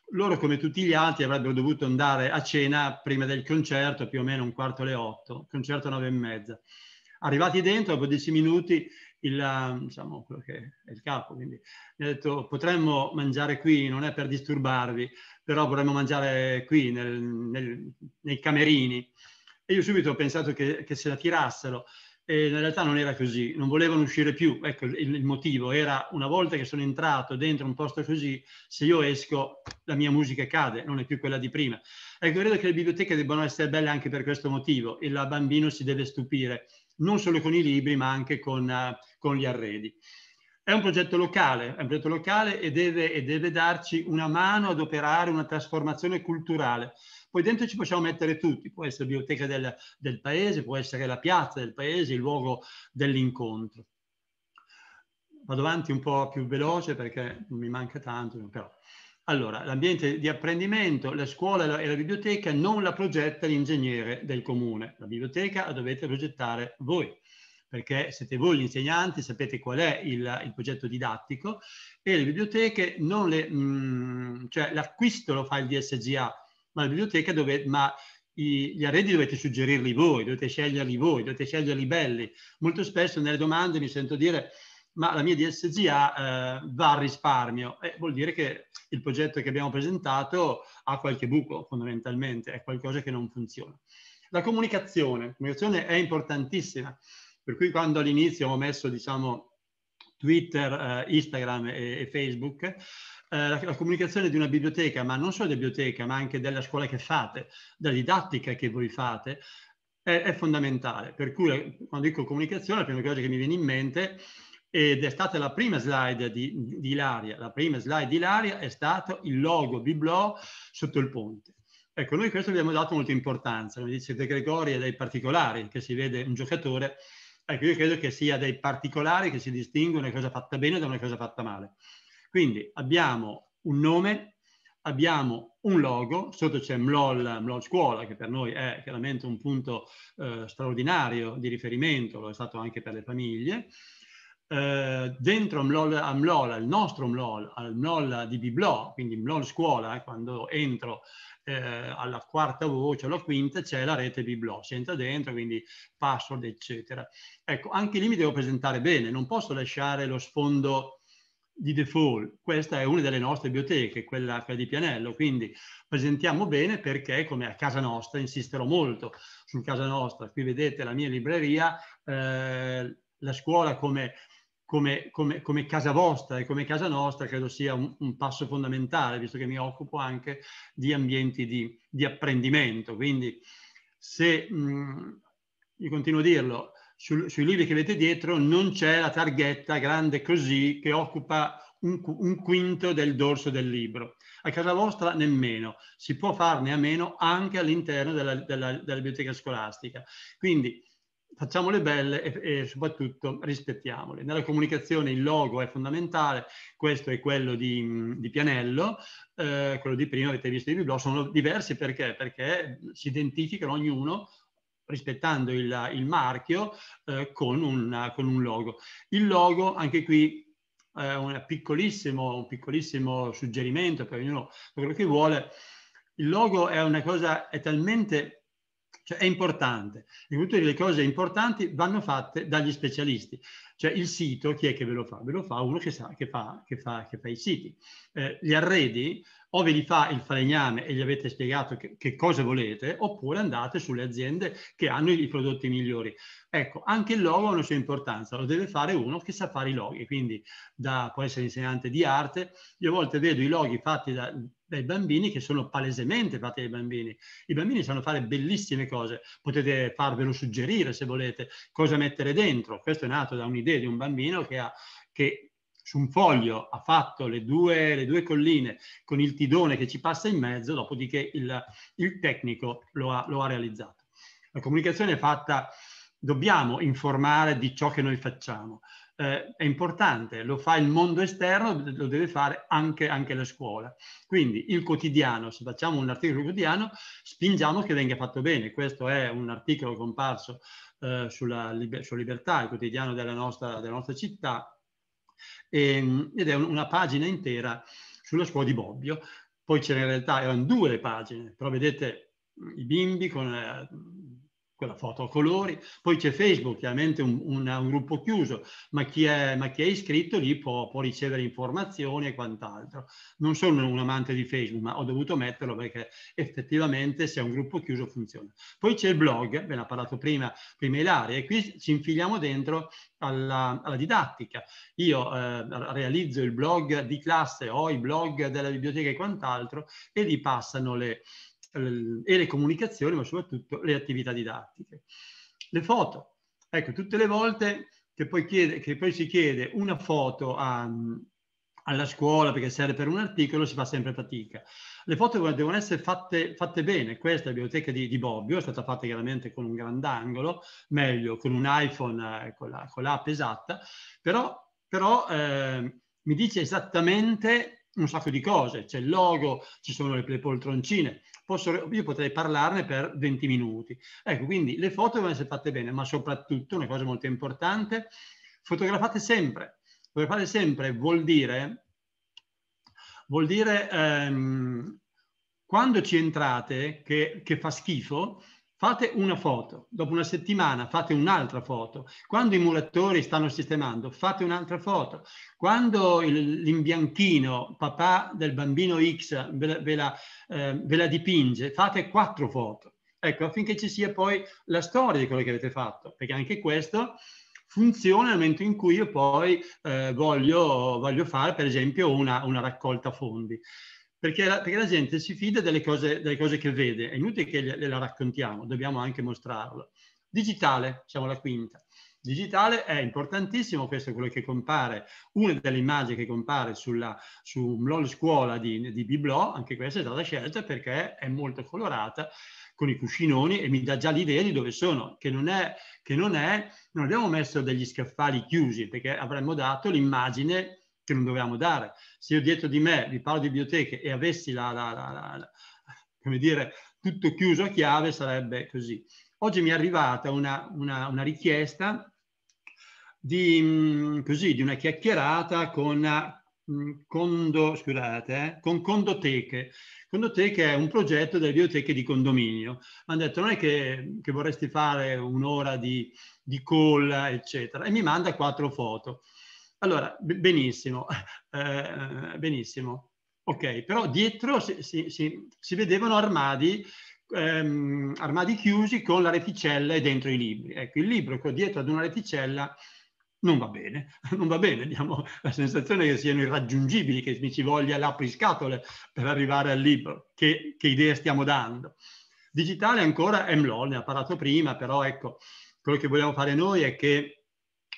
loro come tutti gli altri avrebbero dovuto andare a cena prima del concerto, più o meno un quarto alle otto, concerto nove e mezza. Arrivati dentro, dopo dieci minuti, il, ehm, diciamo, quello che è il capo, quindi mi ha detto potremmo mangiare qui, non è per disturbarvi, però vorremmo mangiare qui nel, nel, nei camerini. E io subito ho pensato che, che, se la tirassero e in realtà non era così, non volevano uscire più. Ecco, il, il, motivo era una volta che sono entrato dentro un posto così, se io esco la mia musica cade, non è più quella di prima. Ecco, credo che le biblioteche debbano essere belle anche per questo motivo. Il bambino si deve stupire non solo con i libri ma anche con, eh, con gli arredi. È un progetto locale, è un progetto locale e deve, e deve darci una mano ad operare una trasformazione culturale. Poi dentro ci possiamo mettere tutti, può essere la biblioteca del, del paese, può essere la piazza del paese, il luogo dell'incontro. Vado avanti un po' più veloce perché non mi manca tanto, però. Allora, l'ambiente di apprendimento, la scuola e la biblioteca non la progetta l'ingegnere del comune, la biblioteca la dovete progettare voi perché siete voi gli insegnanti, sapete qual è il, il progetto didattico e le biblioteche non le... Mh, mm, cioè l'acquisto lo fa il DSGA, ma la biblioteca dove... ma i, gli arredi dovete suggerirli voi, dovete sceglierli voi, dovete sceglierli belli. Molto spesso nelle domande mi sento dire ma la mia DSGA eh, va al risparmio. E eh, vuol dire che il progetto che abbiamo presentato ha qualche buco fondamentalmente, è qualcosa che non funziona. La comunicazione, la comunicazione è importantissima, per cui quando all'inizio ho messo diciamo, Twitter, eh, Instagram e, e Facebook, eh, la, la, comunicazione di una biblioteca, ma non solo della biblioteca, ma anche della scuola che fate, della didattica che voi fate, è, è fondamentale. Per cui eh, quando dico comunicazione, la prima cosa che mi viene in mente ed è stata la prima slide di, di Ilaria. La prima slide di Ilaria è stato il logo di Blo sotto il ponte. Ecco, noi questo abbiamo dato molta importanza, come dice De Gregori, è dai particolari che si vede un giocatore. Ecco, io credo che sia dai particolari che si distingue una cosa fatta bene da una cosa fatta male. Quindi abbiamo un nome, abbiamo un logo, sotto c'è MLOL, MLOL Scuola, che per noi è chiaramente un punto eh, straordinario di riferimento, lo è stato anche per le famiglie, eh, dentro Mlol Amlola, il nostro Mlol, al Mlol di Biblò, quindi Mlol scuola, eh, quando entro eh, alla quarta voce, alla quinta, c'è la rete Biblò, si entra dentro, quindi password, eccetera. Ecco, anche lì mi devo presentare bene, non posso lasciare lo sfondo di default. Questa è una delle nostre biblioteche, quella, quella, di Pianello, quindi presentiamo bene perché, come a casa nostra, insisterò molto su casa nostra. Qui vedete la mia libreria, eh, la scuola come come, come, come, casa vostra e come casa nostra credo sia un, un, passo fondamentale, visto che mi occupo anche di ambienti di, di apprendimento. Quindi se, mh, io continuo a dirlo, sul, sui libri che avete dietro non c'è la targhetta grande così che occupa un, un quinto del dorso del libro. A casa vostra nemmeno, si può farne a meno anche all'interno della, della, della biblioteca scolastica. Quindi facciamole belle e, e, soprattutto rispettiamole. Nella comunicazione il logo è fondamentale, questo è quello di, di Pianello, eh, quello di prima avete visto di Biblò, sono diversi perché? Perché si identificano ognuno rispettando il, il marchio eh, con, un, con un logo. Il logo, anche qui eh, un, piccolissimo, un piccolissimo suggerimento per ognuno, per quello che vuole, il logo è una cosa, è talmente cioè è importante. E tutte le cose importanti vanno fatte dagli specialisti. Cioè il sito, chi è che ve lo fa? Ve lo fa uno che, sa, che, fa, che, fa, che fa, i siti. Eh, gli arredi, o ve li fa il falegname e gli avete spiegato che, che cosa volete, oppure andate sulle aziende che hanno i prodotti migliori. Ecco, anche il logo ha una sua importanza, lo deve fare uno che sa fare i loghi, quindi da, può essere insegnante di arte. Io a volte vedo i loghi fatti da, dai bambini che sono palesemente fatti dai bambini. I bambini sanno fare bellissime cose, potete farvelo suggerire se volete, cosa mettere dentro. Questo è nato da un'idea di un bambino che, ha, che su un foglio ha fatto le due, le due, colline con il tidone che ci passa in mezzo, dopodiché il, il tecnico lo ha, lo ha realizzato. La comunicazione è fatta, dobbiamo informare di ciò che noi facciamo eh, è importante, lo fa il mondo esterno, lo deve fare anche, anche la scuola. Quindi il quotidiano, se facciamo un articolo quotidiano, spingiamo che venga fatto bene. Questo è un articolo comparso eh, sulla, liber sulla, libertà, il quotidiano della nostra, della nostra città, e, ehm, ed è un, una pagina intera sulla scuola di Bobbio. Poi c'era in realtà, erano due le pagine, però vedete i bimbi con... Eh, quella foto a colori, poi c'è Facebook, chiaramente un, un, un gruppo chiuso, ma chi è, ma chi è iscritto lì può, può, ricevere informazioni e quant'altro. Non sono un amante di Facebook, ma ho dovuto metterlo perché effettivamente se è un gruppo chiuso funziona. Poi c'è il blog, ve ne ha parlato prima, prima Ilaria, e qui ci infiliamo dentro alla, alla didattica. Io eh, realizzo il blog di classe, ho i blog della biblioteca e quant'altro, e lì passano le eh, e le comunicazioni, ma soprattutto le attività didattiche. Le foto. Ecco, tutte le volte che poi, chiede, che poi si chiede una foto a, alla scuola perché serve per un articolo, si fa sempre fatica. Le foto devono essere fatte, fatte bene. Questa è la biblioteca di, di, Bobbio, è stata fatta chiaramente con un grandangolo, meglio con un iPhone, eh, con, la, con l'app esatta, però, però eh, mi dice esattamente un sacco di cose. C'è il logo, ci sono le, le poltroncine, posso, io potrei parlarne per 20 minuti. Ecco, quindi le foto devono essere fatte bene, ma soprattutto, una cosa molto importante, fotografate sempre. Fotografate sempre vuol dire, vuol dire ehm, quando ci entrate, che, che fa schifo, Fate una foto, dopo una settimana fate un'altra foto. Quando i muratori stanno sistemando, fate un'altra foto. Quando l'imbianchino, papà del bambino X, ve la, ve la, eh, ve la dipinge, fate quattro foto. Ecco, affinché ci sia poi la storia di quello che avete fatto, perché anche questo funziona nel momento in cui io poi eh, voglio, voglio, fare, per esempio, una, una raccolta fondi perché la, perché la gente si fida delle cose, delle cose, che vede, è inutile che le, le raccontiamo, dobbiamo anche mostrarlo. Digitale, diciamo la quinta. Digitale è importantissimo, questo è quello che compare, una delle immagini che compare sulla, su MLOL Scuola di, di Biblò, anche questa è stata scelta perché è molto colorata, con i cuscinoni e mi dà già l'idea di dove sono, che non è, che non è, non abbiamo messo degli scaffali chiusi perché avremmo dato l'immagine che non dovevamo dare. Se io dietro di me vi parlo di biblioteche e avessi la, la, la, la come dire, tutto chiuso a chiave sarebbe così. Oggi mi è arrivata una, una, una richiesta di, mm, così, di, una chiacchierata con, mm, condo, scusate, eh, con Condoteche. Condoteche è un progetto delle biblioteche di condominio. Mi hanno detto non è che, che vorresti fare un'ora di, di call, eccetera, e mi manda quattro foto. Allora, benissimo, eh, benissimo. Ok, però dietro si, si, si, si vedevano armadi, ehm, armadi, chiusi con la reticella e dentro i libri. Ecco, il libro che ho dietro ad una reticella non va bene, non va bene, diamo la sensazione che siano irraggiungibili, che mi ci voglia l'apriscatole per arrivare al libro, che, che idee stiamo dando. Digitale ancora è MLOL, ne ha parlato prima, però ecco, quello che vogliamo fare noi è che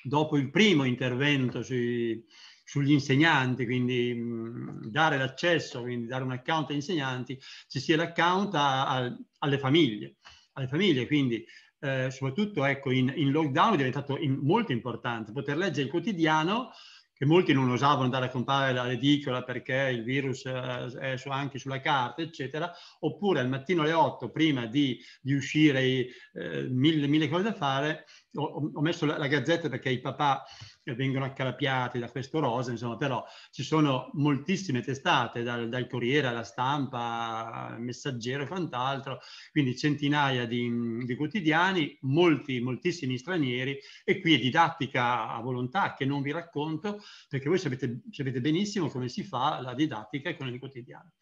dopo il primo intervento sui, sugli insegnanti, quindi mh, dare l'accesso, quindi dare un account agli insegnanti, ci sia l'account alle famiglie. Alle famiglie, quindi eh, soprattutto ecco, in, in, lockdown è diventato in, molto importante poter leggere il quotidiano, che molti non osavano andare a comprare la ridicola perché il virus eh, è su, anche sulla carta, eccetera, oppure al mattino alle 8, prima di, di uscire, eh, mille, mille cose da fare, ho, ho messo la, la, gazzetta perché i papà eh, vengono accalapiati da questo rosa, insomma, però ci sono moltissime testate, dal, dal Corriere alla Stampa, Messaggero e quant'altro, quindi centinaia di, di quotidiani, molti, moltissimi stranieri e qui è didattica a volontà che non vi racconto perché voi sapete, sapete benissimo come si fa la didattica con il quotidiano.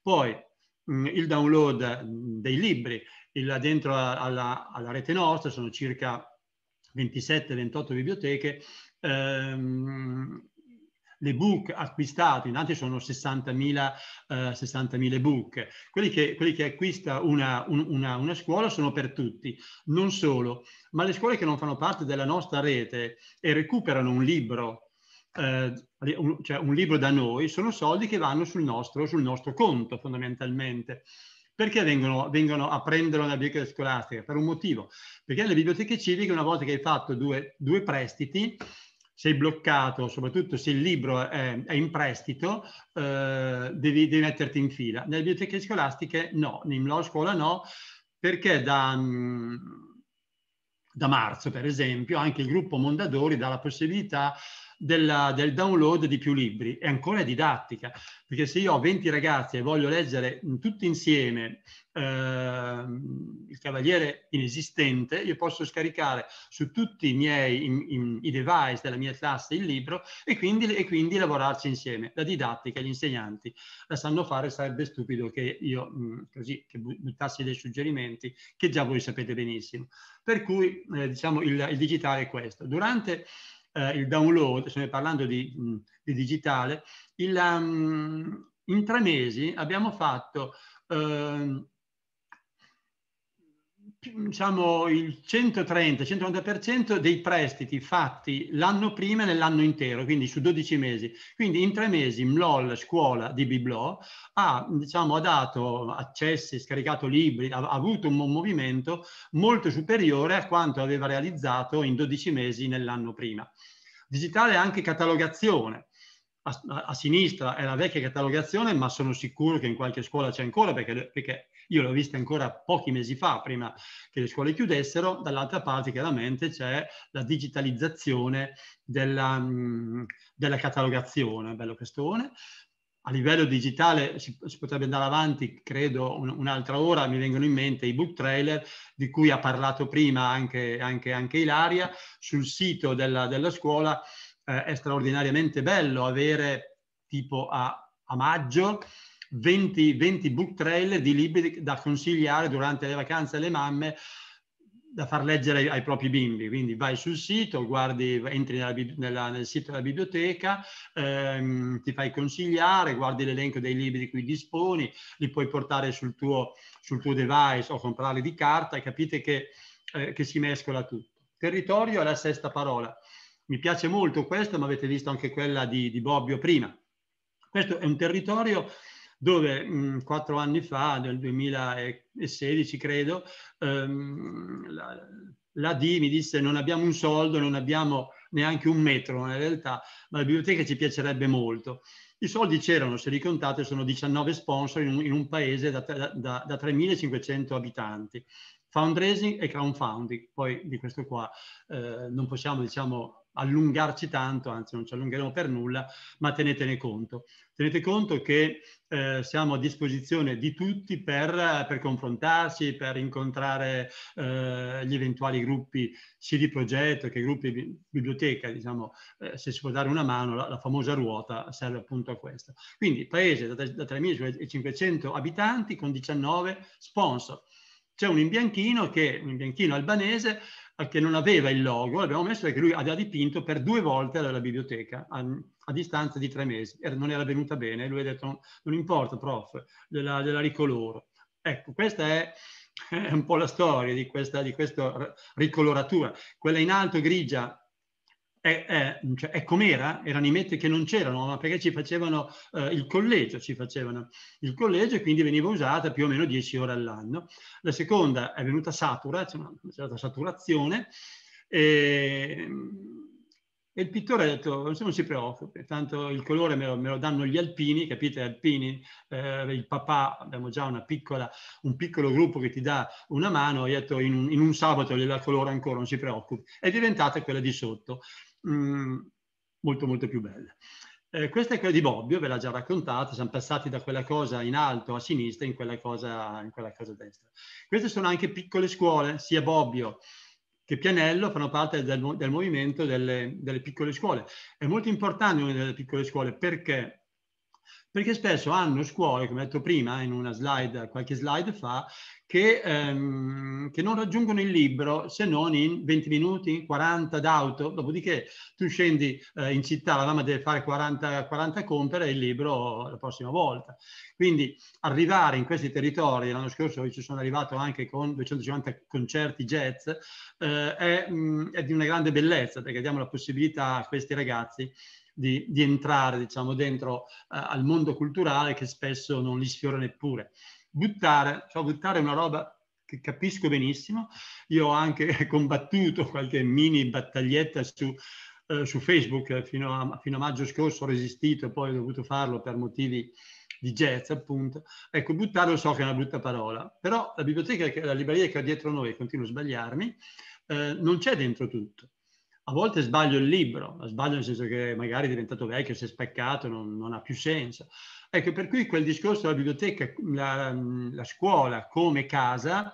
Poi mm, il download mm, dei libri, il, dentro alla, alla, rete nostra sono circa 27-28 biblioteche, ehm, le book acquistate, in altri sono 60.000, uh, 60 book. Quelli che, quelli che acquista una, un, una, una, scuola sono per tutti, non solo, ma le scuole che non fanno parte della nostra rete e recuperano un libro, uh, un, cioè un libro da noi, sono soldi che vanno sul nostro, sul nostro conto fondamentalmente. Perché vengono, vengono a prenderlo nella biblioteca scolastica? Per un motivo. Perché nelle biblioteche civiche, una volta che hai fatto due, due prestiti, sei bloccato, soprattutto se il libro è, è in prestito, eh, devi, devi, metterti in fila. Nelle biblioteche scolastiche no, in law scuola no, perché da, mm, da marzo, per esempio, anche il gruppo Mondadori dà la possibilità della, del download di più libri e ancora didattica, perché se io ho 20 ragazzi e voglio leggere tutti insieme eh, Il Cavaliere Inesistente, io posso scaricare su tutti i miei in, in, i device della mia classe il libro e quindi, e quindi, lavorarci insieme. La didattica, gli insegnanti la sanno fare, sarebbe stupido che io mh, mm, così che buttassi dei suggerimenti che già voi sapete benissimo. Per cui eh, diciamo il, il digitale è questo. Durante eh, il download, stiamo parlando di, mh, mm, di digitale, il, um, in tre mesi abbiamo fatto eh, diciamo, il 130-190% dei prestiti fatti l'anno prima e nell'anno intero, quindi su 12 mesi. Quindi in tre mesi MLOL, scuola di Biblo, ha, diciamo, ha dato accessi, scaricato libri, ha, ha avuto un movimento molto superiore a quanto aveva realizzato in 12 mesi nell'anno prima. Digitale anche catalogazione a, a, sinistra è la vecchia catalogazione, ma sono sicuro che in qualche scuola c'è ancora, perché, perché io l'ho vista ancora pochi mesi fa, prima che le scuole chiudessero. Dall'altra parte chiaramente c'è la digitalizzazione della, mm, della catalogazione, bello questone. A livello digitale si, si potrebbe andare avanti, credo, un, un'altra ora, mi vengono in mente i book trailer di cui ha parlato prima anche, anche, anche Ilaria, sul sito della, della scuola eh, è straordinariamente bello avere tipo a, a maggio 20, 20 book trail di libri da consigliare durante le vacanze alle mamme da far leggere ai propri bimbi. Quindi vai sul sito, guardi, entri nella, nella, nel sito della biblioteca, ehm, ti fai consigliare, guardi l'elenco dei libri di cui disponi, li puoi portare sul tuo, sul tuo device o comprare di carta e capite che, eh, che si mescola tutto. Territorio è la sesta parola mi piace molto questa, ma avete visto anche quella di, di Bobbio prima. Questo è un territorio dove mh, mm, quattro anni fa, nel 2016 credo, ehm, la, la D mi disse non abbiamo un soldo, non abbiamo neanche un metro in realtà, ma la biblioteca ci piacerebbe molto. I soldi c'erano, se li contate, sono 19 sponsor in un, in un paese da, da, da, 3.500 abitanti. Fundraising e crowdfunding, poi di questo qua eh, non possiamo diciamo, allungarci tanto, anzi non ci allungheremo per nulla, ma tenetene conto. Tenete conto che eh, siamo a disposizione di tutti per, per confrontarsi, per incontrare eh, gli eventuali gruppi sia di progetto che gruppi biblioteca, diciamo, eh, se si può dare una mano, la, la, famosa ruota serve appunto a questo. Quindi paese da, da 3.500 abitanti con 19 sponsor. C'è un imbianchino che, un imbianchino albanese, che non aveva il logo, l'abbiamo messo perché lui aveva dipinto per due volte alla biblioteca a, a distanza di tre mesi, er, non era venuta bene, lui ha detto non, non importa prof, della, della ricoloro. Ecco, questa è, è, un po' la storia di questa, di questa ricoloratura. Quella in alto grigia è, è, cioè, è com'era, erano i metri che non c'erano, ma perché ci facevano eh, il collegio, ci facevano il collegio e quindi veniva usata più o meno 10 ore all'anno. La seconda è venuta satura, c'è, una, c'è stata saturazione, e, ehm, e il pittore ha detto, non si preoccupi, tanto il colore me lo, me lo danno gli alpini, capite, alpini, eh, il papà, abbiamo già piccola, un piccolo gruppo che ti dà una mano, ha detto in, in un sabato gliela colora ancora, non si preoccupi. È diventata quella di sotto. Mm, molto molto più belle. Eh, questa è quella di Bobbio, ve l'ha già raccontata, siamo passati da quella cosa in alto a sinistra in quella cosa, in quella cosa a destra. Queste sono anche piccole scuole, sia Bobbio che Pianello fanno parte del, del movimento delle, delle, piccole scuole. È molto importante una delle piccole scuole perché perché spesso hanno scuole, come ho detto prima in una slide, qualche slide fa, che, ehm, che, non raggiungono il libro se non in 20 minuti, 40 d'auto, dopodiché tu scendi eh, in città, la mamma deve fare 40, 40 compere e il libro la prossima volta. Quindi arrivare in questi territori, l'anno scorso ci sono arrivato anche con 250 concerti jazz, eh, è, mh, mm, è di una grande bellezza perché diamo la possibilità a questi ragazzi di, di entrare diciamo, dentro eh, al mondo culturale che spesso non li sfiora neppure. Buttare, cioè buttare è una roba che capisco benissimo, io ho anche combattuto qualche mini battaglietta su, eh, su Facebook fino a, fino a maggio scorso, ho resistito, e poi ho dovuto farlo per motivi di jazz, appunto. Ecco, buttare lo so che è una brutta parola, però la biblioteca, la libreria che ho dietro noi, continuo a sbagliarmi, eh, non c'è dentro tutto a volte sbaglio il libro, sbaglio nel senso che magari è diventato vecchio, si è speccato, non, non ha più senso. Ecco, per cui quel discorso della biblioteca, la, la scuola come casa,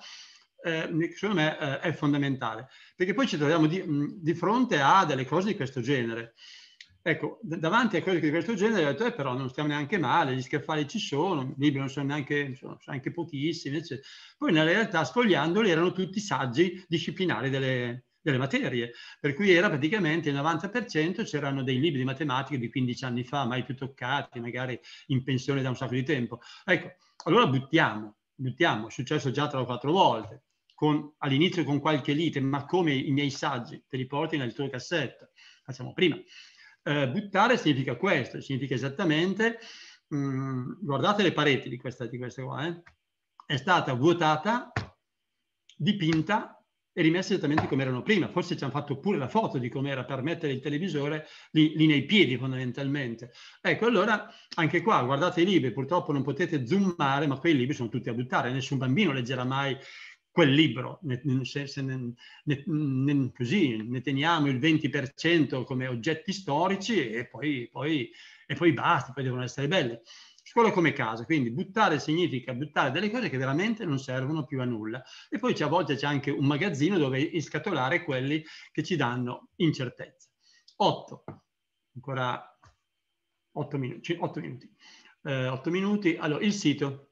eh, secondo me eh, è fondamentale, perché poi ci troviamo di, di, fronte a delle cose di questo genere. Ecco, davanti a cose di questo genere, ho detto, eh, però non stiamo neanche male, gli scaffali ci sono, i libri non sono neanche, insomma, sono anche pochissimi, eccetera. Poi nella realtà, sfogliandoli, erano tutti saggi disciplinari delle, delle materie, per cui era praticamente il 90% c'erano dei libri di matematica di 15 anni fa, mai più toccati, magari in pensione da un sacco di tempo. Ecco, allora buttiamo, buttiamo, è successo già tra o quattro volte, con, all'inizio con qualche lite, ma come i miei saggi, te li porti nel tuo cassetto, facciamo prima. Eh, buttare significa questo, significa esattamente, mh, mm, guardate le pareti di questa, di questa qua, eh? è stata vuotata, dipinta e rimesse esattamente come erano prima. Forse ci hanno fatto pure la foto di com'era per mettere il televisore lì, lì, nei piedi fondamentalmente. Ecco, allora anche qua guardate i libri, purtroppo non potete zoomare, ma quei libri sono tutti a buttare, nessun bambino leggerà mai quel libro, ne, se, se ne, ne, così ne teniamo il 20% come oggetti storici e poi, poi, e poi basta, poi devono essere belli scuola come casa, quindi buttare significa buttare delle cose che veramente non servono più a nulla. E poi a volte c'è anche un magazzino dove scatolare quelli che ci danno incertezza. 8, ancora 8 minuti. 8 minuti. Eh, 8 minuti. Allora, il sito.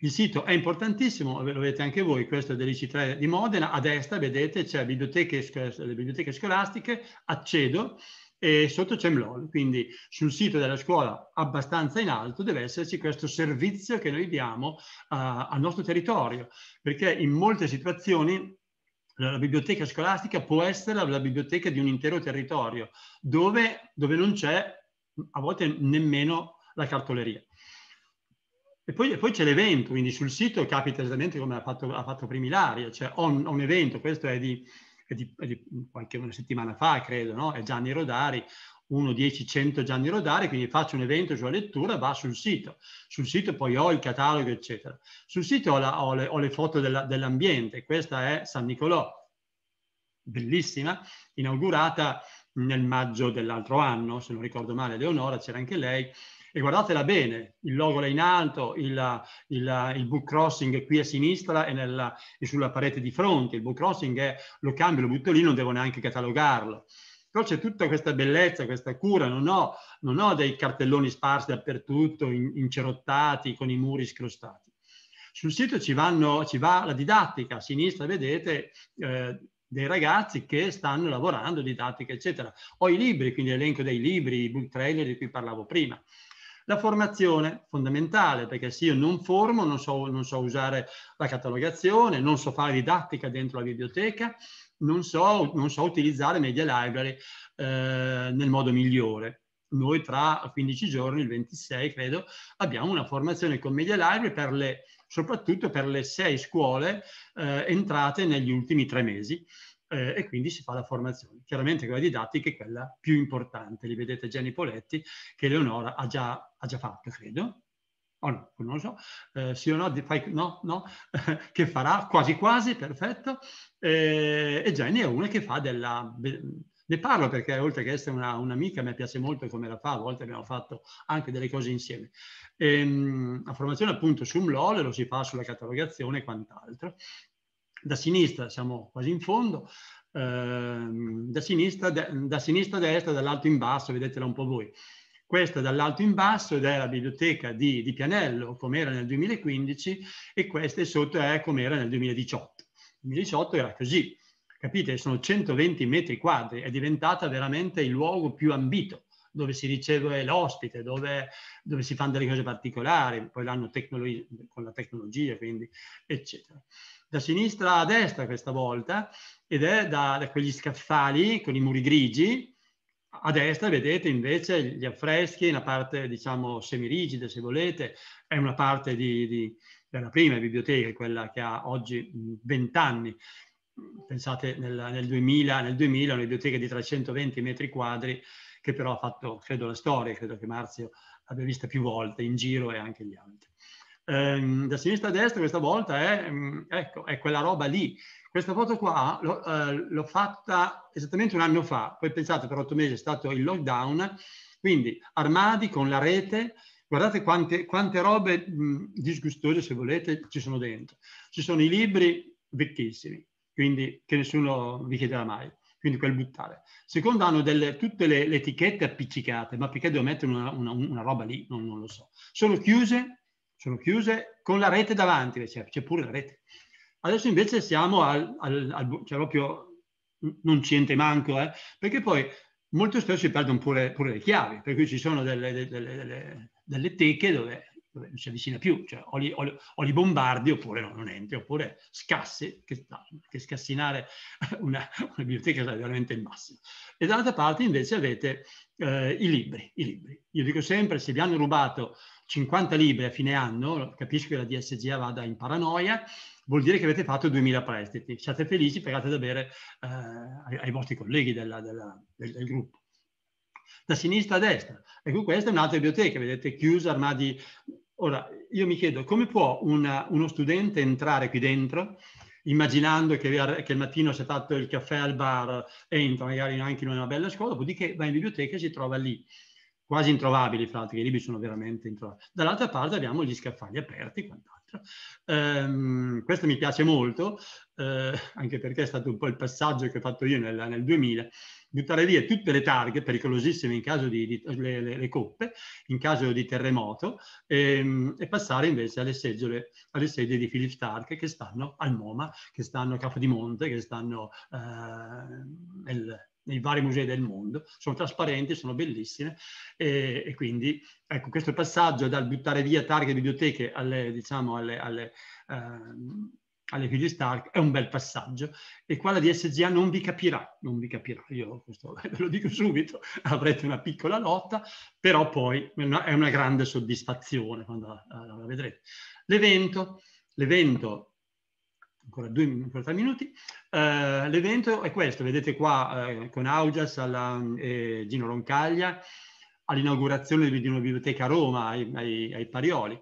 Il sito è importantissimo, lo vedete anche voi, questo è dell'IC3 di Modena, a destra vedete c'è biblioteche, le biblioteche scolastiche, accedo, e sotto c'è MLOL, quindi sul sito della scuola abbastanza in alto deve esserci questo servizio che noi diamo uh, al nostro territorio, perché in molte situazioni la biblioteca scolastica può essere la biblioteca di un intero territorio, dove, dove non c'è a volte nemmeno la cartoleria. E poi, poi c'è l'evento, quindi sul sito capita esattamente come ha fatto, ha fatto Primilaria, cioè ho un, ho un evento, questo è di, di, di qualche una settimana fa, credo, no? è Gianni Rodari, 1, 10, 100 Gianni Rodari, quindi faccio un evento sulla lettura, va sul sito. Sul sito poi ho il catalogo, eccetera. Sul sito ho, la, ho, le, ho le, foto della, dell'ambiente, questa è San Nicolò, bellissima, inaugurata nel maggio dell'altro anno, se non ricordo male, Leonora, c'era anche lei, e guardatela bene, il logo là in alto, il, il, il book crossing qui a sinistra e, nella, e sulla parete di fronte. Il book crossing è, lo cambio, lo butto lì, non devo neanche catalogarlo però c'è tutta questa bellezza, questa cura, non ho, non ho dei cartelloni sparsi dappertutto, in, incerottati, con i muri scrostati. Sul sito ci, vanno, ci va la didattica, a sinistra vedete eh, dei ragazzi che stanno lavorando, didattica, eccetera. Ho i libri, quindi l'elenco dei libri, i book trailer di cui parlavo prima. La formazione, fondamentale, perché se io non formo, non so, non so usare la catalogazione, non so fare didattica dentro la biblioteca, non so, non so utilizzare media library eh, nel modo migliore. Noi tra 15 giorni, il 26 credo, abbiamo una formazione con media library per le, soprattutto per le sei scuole eh, entrate negli ultimi tre mesi. Eh, e quindi si fa la formazione. Chiaramente quella didattica è quella più importante, li vedete Gianni Poletti che Leonora ha già ha già fatto, credo, o no, non lo so, eh, sì o no, fai, no, no, che farà quasi quasi, perfetto, eh, e già ne è una che fa della... Ne parlo perché oltre che essere una, un'amica mi piace molto come la fa, a volte abbiamo fatto anche delle cose insieme. Ehm, la formazione appunto su MLOL lo si fa sulla catalogazione e quant'altro. Da sinistra siamo quasi in fondo, ehm, da sinistra, da, da sinistra a destra, dall'alto in basso, vedetela un po' voi questa dall'alto in basso ed è la biblioteca di, di Pianello, come era nel 2015, e questa sotto è come era nel 2018. Nel 2018 era così, capite? Sono 120 metri quadri, è diventata veramente il luogo più ambito dove si riceve l'ospite, dove, dove, si fanno delle cose particolari, poi l'hanno con la tecnologia, quindi, eccetera. Da sinistra a destra questa volta, ed è da, da quegli scaffali con i muri grigi, a destra vedete invece gli affreschi, la parte diciamo semirigida se volete, è una parte di, di, della prima biblioteca, quella che ha oggi 20 anni. Pensate nel, nel, 2000, nel 2000 una biblioteca di 320 metri quadri che però ha fatto, credo, la storia, credo che Marzio l'abbia vista più volte in giro e anche gli altri eh, da sinistra a destra questa volta è, mm, ecco, è quella roba lì. Questa foto qua ah, l'ho, eh, fatta esattamente un anno fa, poi pensate per otto mesi è stato il lockdown, quindi armadi con la rete, guardate quante, quante robe mh, mm, disgustose se volete ci sono dentro. Ci sono i libri vecchissimi, quindi che nessuno vi chiederà mai quindi quel buttare. Secondo hanno delle, tutte le, le, etichette appiccicate, ma perché devo mettere una, una, una roba lì? Non, non, lo so. Sono chiuse sono chiuse con la rete davanti, c'è, pure la rete. Adesso invece siamo al, al, al cioè proprio non c'entra manco, eh? perché poi molto spesso si perdono pure, pure, le chiavi, per cui ci sono delle, delle, delle, delle teche dove non si avvicina più, cioè o li, o o li bombardi oppure no, non entri, oppure scassi, che, che scassinare una, una, biblioteca sarebbe veramente il massimo. E dall'altra parte invece avete eh, i, libri, i libri. Io dico sempre, se vi hanno rubato 50 libri a fine anno, capisco che la DSGA vada in paranoia, vuol dire che avete fatto 2000 prestiti. Siate felici, pagate da bere eh, ai, ai, vostri colleghi della, della, del, del gruppo da sinistra a destra. Ecco, questa è un'altra biblioteca, vedete, chiusa, armadi... Ora, io mi chiedo, come può una, uno studente entrare qui dentro immaginando che, che, il mattino si è fatto il caffè al bar, entra magari anche in una bella scuola, dopodiché va in biblioteca e si trova lì, quasi introvabili, fra l'altro, i libri sono veramente introvabili. Dall'altra parte abbiamo gli scaffali aperti e quant'altro. Ehm, questo mi piace molto, eh, anche perché è stato un po' il passaggio che ho fatto io nel, nel 2000 buttare via tutte le targhe pericolosissime in caso di, di le, le, le, coppe, in caso di terremoto, e, ehm, e passare invece alle, seggiole, alle sedie di Philip Stark che stanno al MoMA, che stanno a Capodimonte, che stanno eh, nel, nei vari musei del mondo, sono trasparenti, sono bellissime e, e quindi ecco questo passaggio dal buttare via targhe biblioteche alle, diciamo, alle, alle, eh, alle figlie Stark è un bel passaggio e qua la DSGA non vi capirà, non vi capirà, io questo ve lo dico subito, avrete una piccola lotta, però poi è una grande soddisfazione quando la, la, vedrete. L'evento, l'evento, ancora due ancora tre minuti, eh, l'evento è questo, vedete qua eh, con Augias e eh, Gino Roncaglia all'inaugurazione di una biblioteca a Roma ai, ai, ai Parioli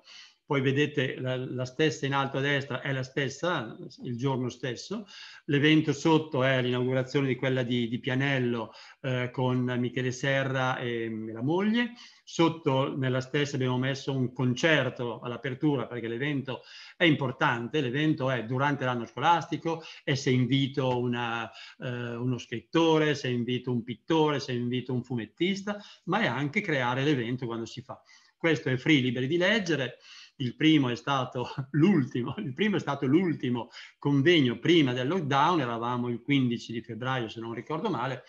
poi vedete la, la, stessa in alto a destra è la stessa, il giorno stesso, l'evento sotto è l'inaugurazione di quella di, di Pianello eh, con Michele Serra e la moglie, sotto nella stessa abbiamo messo un concerto all'apertura perché l'evento è importante, l'evento è durante l'anno scolastico e se invito una, eh, uno scrittore, se invito un pittore, se invito un fumettista, ma è anche creare l'evento quando si fa. Questo è Free Liberi di Leggere il primo è stato l'ultimo, il primo è stato l'ultimo convegno prima del lockdown, eravamo il 15 di febbraio se non ricordo male,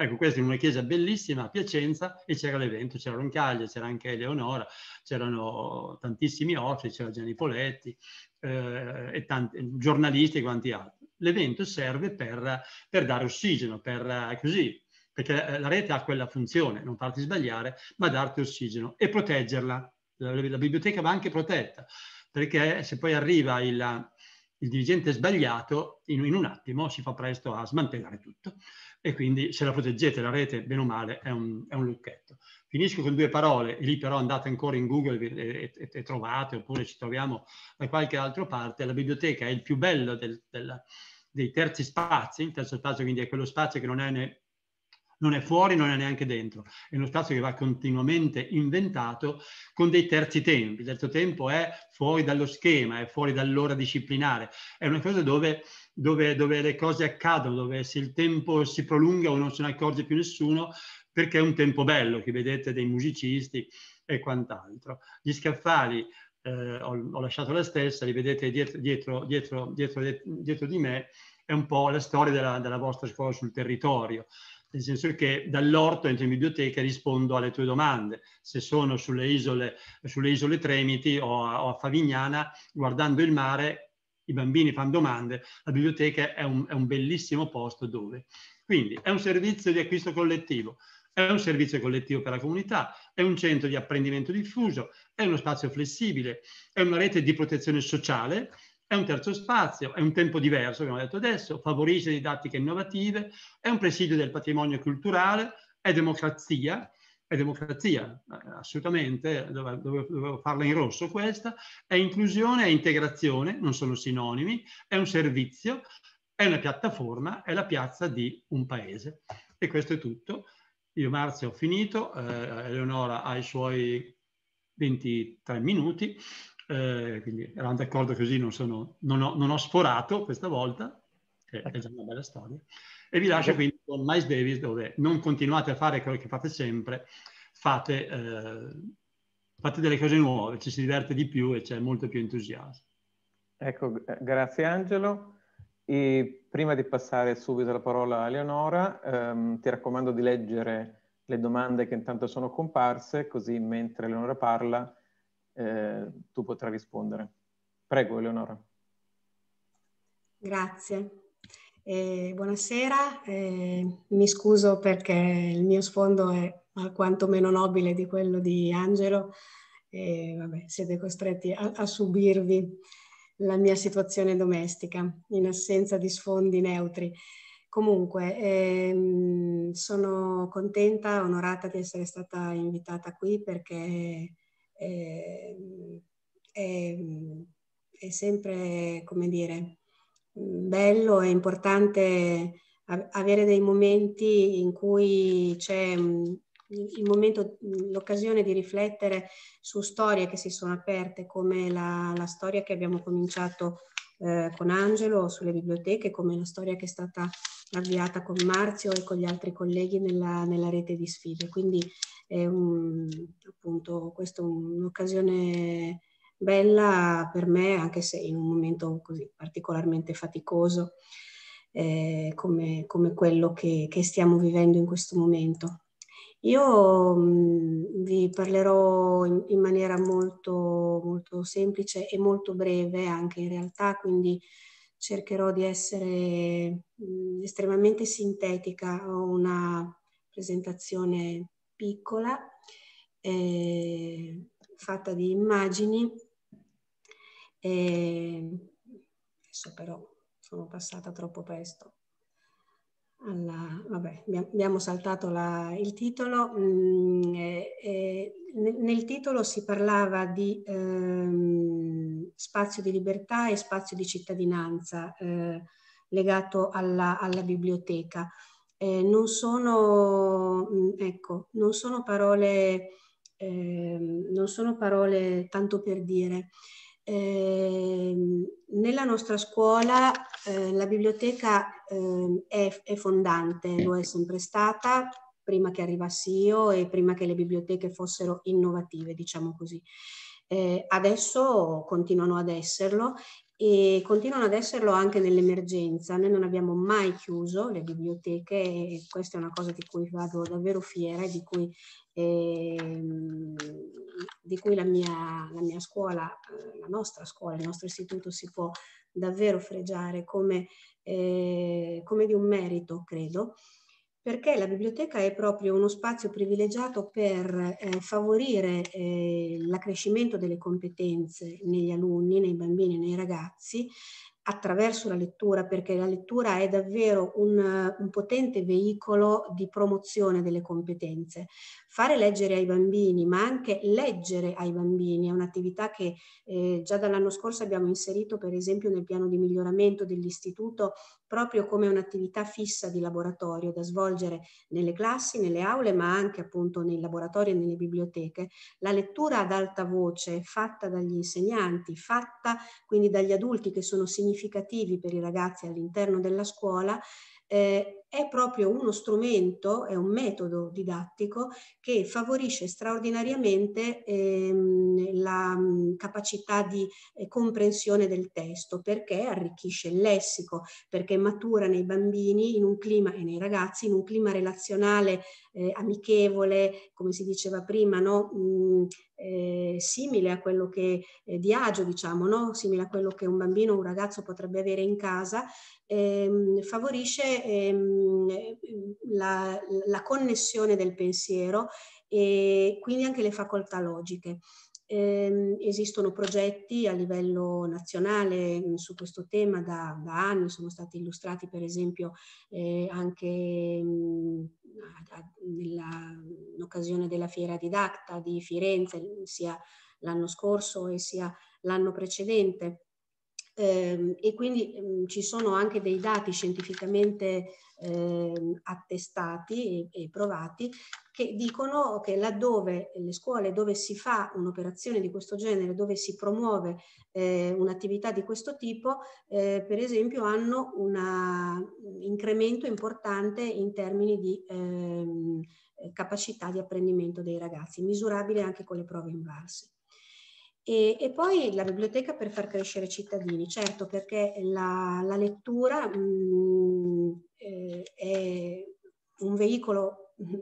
Ecco, questa è una chiesa bellissima a Piacenza e c'era l'evento, c'era Roncaglia, c'era anche Eleonora, c'erano tantissimi ospiti, c'era Gianni Poletti eh, e tanti, eh, giornalisti e quanti altri. L'evento serve per, per dare ossigeno, per eh, così, perché eh, la rete ha quella funzione, non farti sbagliare, ma darti ossigeno e proteggerla, la, la biblioteca va anche protetta, perché se poi arriva il, il dirigente sbagliato, in, in, un attimo si fa presto a smantellare tutto. E quindi se la proteggete, la rete, bene o male, è un, è un lucchetto. Finisco con due parole, e lì però andate ancora in Google e, e, e, trovate, oppure ci troviamo da qualche altra parte, la biblioteca è il più bello del, del, dei terzi spazi, il terzo spazio quindi è quello spazio che non è né non è fuori, non è neanche dentro. È uno spazio che va continuamente inventato con dei terzi tempi. Il terzo tempo è fuori dallo schema, è fuori dall'ora disciplinare. È una cosa dove, dove, dove le cose accadono, dove se il tempo si prolunga o non se ne accorge più nessuno, perché è un tempo bello che vedete dei musicisti e quant'altro. Gli scaffali eh, ho, ho, lasciato la stessa, li vedete dietro, dietro, dietro, dietro, di me, è un po' la storia della, della vostra scuola sul territorio nel senso che dall'orto entro in biblioteca e rispondo alle tue domande. Se sono sulle isole, sulle isole Tremiti o a, o a, Favignana, guardando il mare, i bambini fanno domande, la biblioteca è un, è un bellissimo posto dove. Quindi è un servizio di acquisto collettivo, è un servizio collettivo per la comunità, è un centro di apprendimento diffuso, è uno spazio flessibile, è una rete di protezione sociale è un terzo spazio, è un tempo diverso, abbiamo detto adesso, favorisce didattiche innovative, è un presidio del patrimonio culturale, è democrazia, è democrazia, eh, assolutamente, dovevo, farla in rosso questa, è inclusione è integrazione, non sono sinonimi, è un servizio, è una piattaforma, è la piazza di un paese. E questo è tutto. Io Marzio ho finito, eh, Eleonora ha i suoi 23 minuti eh, quindi eravamo d'accordo così, non, sono, non, ho, non, ho, sforato questa volta, che è già una bella storia. E vi lascio quindi con Miles Davis, dove non continuate a fare quello che fate sempre, fate, eh, fate delle cose nuove, ci si diverte di più e c'è molto più entusiasmo. Ecco, grazie Angelo. E prima di passare subito la parola a Leonora, ehm, ti raccomando di leggere le domande che intanto sono comparse, così mentre Leonora parla eh, tu potrai rispondere. Prego Eleonora. Grazie. Eh, buonasera, eh, mi scuso perché il mio sfondo è alquanto meno nobile di quello di Angelo e vabbè, siete costretti a, a subirvi la mia situazione domestica in assenza di sfondi neutri. Comunque, ehm, sono contenta, onorata di essere stata invitata qui perché è, ehm, è, è sempre, come dire, bello e importante avere dei momenti in cui c'è il momento, l'occasione di riflettere su storie che si sono aperte, come la, la storia che abbiamo cominciato eh, con Angelo sulle biblioteche, come la storia che è stata avviata con Marzio e con gli altri colleghi nella, nella rete di sfide. Quindi è un, appunto questa è un'occasione bella per me, anche se in un momento così particolarmente faticoso eh, come, come, quello che, che, stiamo vivendo in questo momento. Io mh, mm, vi parlerò in, in maniera molto, molto semplice e molto breve anche in realtà, quindi cercherò di essere mh, mm, estremamente sintetica, ho una presentazione piccola eh, fatta di immagini. Eh, adesso però sono passata troppo presto alla, vabbè, abbiamo saltato la, il titolo, mm, e, e nel titolo si parlava di ehm, spazio di libertà e spazio di cittadinanza eh, legato alla, alla biblioteca. Eh, non, sono, mm, ecco, non, sono parole, eh, non sono parole tanto per dire. Ehm, nella nostra scuola eh, la biblioteca eh, è, è, fondante, lo è sempre stata prima che arrivassi io e prima che le biblioteche fossero innovative, diciamo così. Eh, adesso continuano ad esserlo e continuano ad esserlo anche nell'emergenza. Noi non abbiamo mai chiuso le biblioteche e questa è una cosa di cui vado davvero fiera e di cui Ehm, di cui la mia, la mia scuola, eh, la nostra scuola, il nostro istituto si può davvero fregiare come, eh, come di un merito, credo, perché la biblioteca è proprio uno spazio privilegiato per eh, favorire eh, l'accrescimento delle competenze negli alunni, nei bambini, nei ragazzi, attraverso la lettura, perché la lettura è davvero un, un, potente veicolo di promozione delle competenze fare leggere ai bambini, ma anche leggere ai bambini è un'attività che eh, già dall'anno scorso abbiamo inserito per esempio nel piano di miglioramento dell'istituto proprio come un'attività fissa di laboratorio da svolgere nelle classi, nelle aule, ma anche appunto nei laboratori e nelle biblioteche. La lettura ad alta voce fatta dagli insegnanti, fatta quindi dagli adulti che sono significativi per i ragazzi all'interno della scuola, eh, è proprio uno strumento, è un metodo didattico che favorisce straordinariamente ehm, la mh, mm, capacità di eh, comprensione del testo perché arricchisce il lessico, perché matura nei bambini in un clima e nei ragazzi in un clima relazionale eh, amichevole, come si diceva prima, no? Mm, eh, simile a quello che eh, di agio, diciamo, no? simile a quello che un bambino o un ragazzo potrebbe avere in casa, ehm, favorisce ehm, la, la connessione del pensiero e quindi anche le facoltà logiche. Eh, esistono progetti a livello nazionale mh, mm, su questo tema da, da, anni, sono stati illustrati per esempio eh, anche mm, in occasione della fiera didacta di Firenze sia l'anno scorso e sia l'anno precedente. Eh, e quindi mh, ehm, ci sono anche dei dati scientificamente eh, attestati e, e, provati che dicono che laddove le scuole dove si fa un'operazione di questo genere, dove si promuove eh, un'attività di questo tipo, eh, per esempio hanno un incremento importante in termini di ehm, capacità di apprendimento dei ragazzi, misurabile anche con le prove invarse. E, e, poi la biblioteca per far crescere i cittadini, certo perché la, la lettura mh, mm, eh, è un veicolo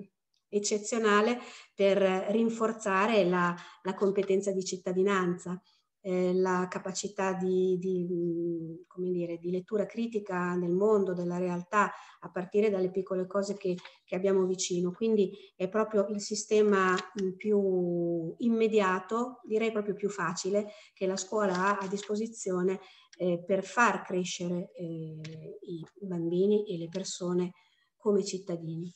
eccezionale per rinforzare la, la competenza di cittadinanza eh, la capacità di, di, mm, dire, di, lettura critica nel mondo, della realtà, a partire dalle piccole cose che, che abbiamo vicino. Quindi è proprio il sistema mm, più immediato, direi proprio più facile, che la scuola ha a disposizione eh, per far crescere eh, i bambini e le persone come cittadini.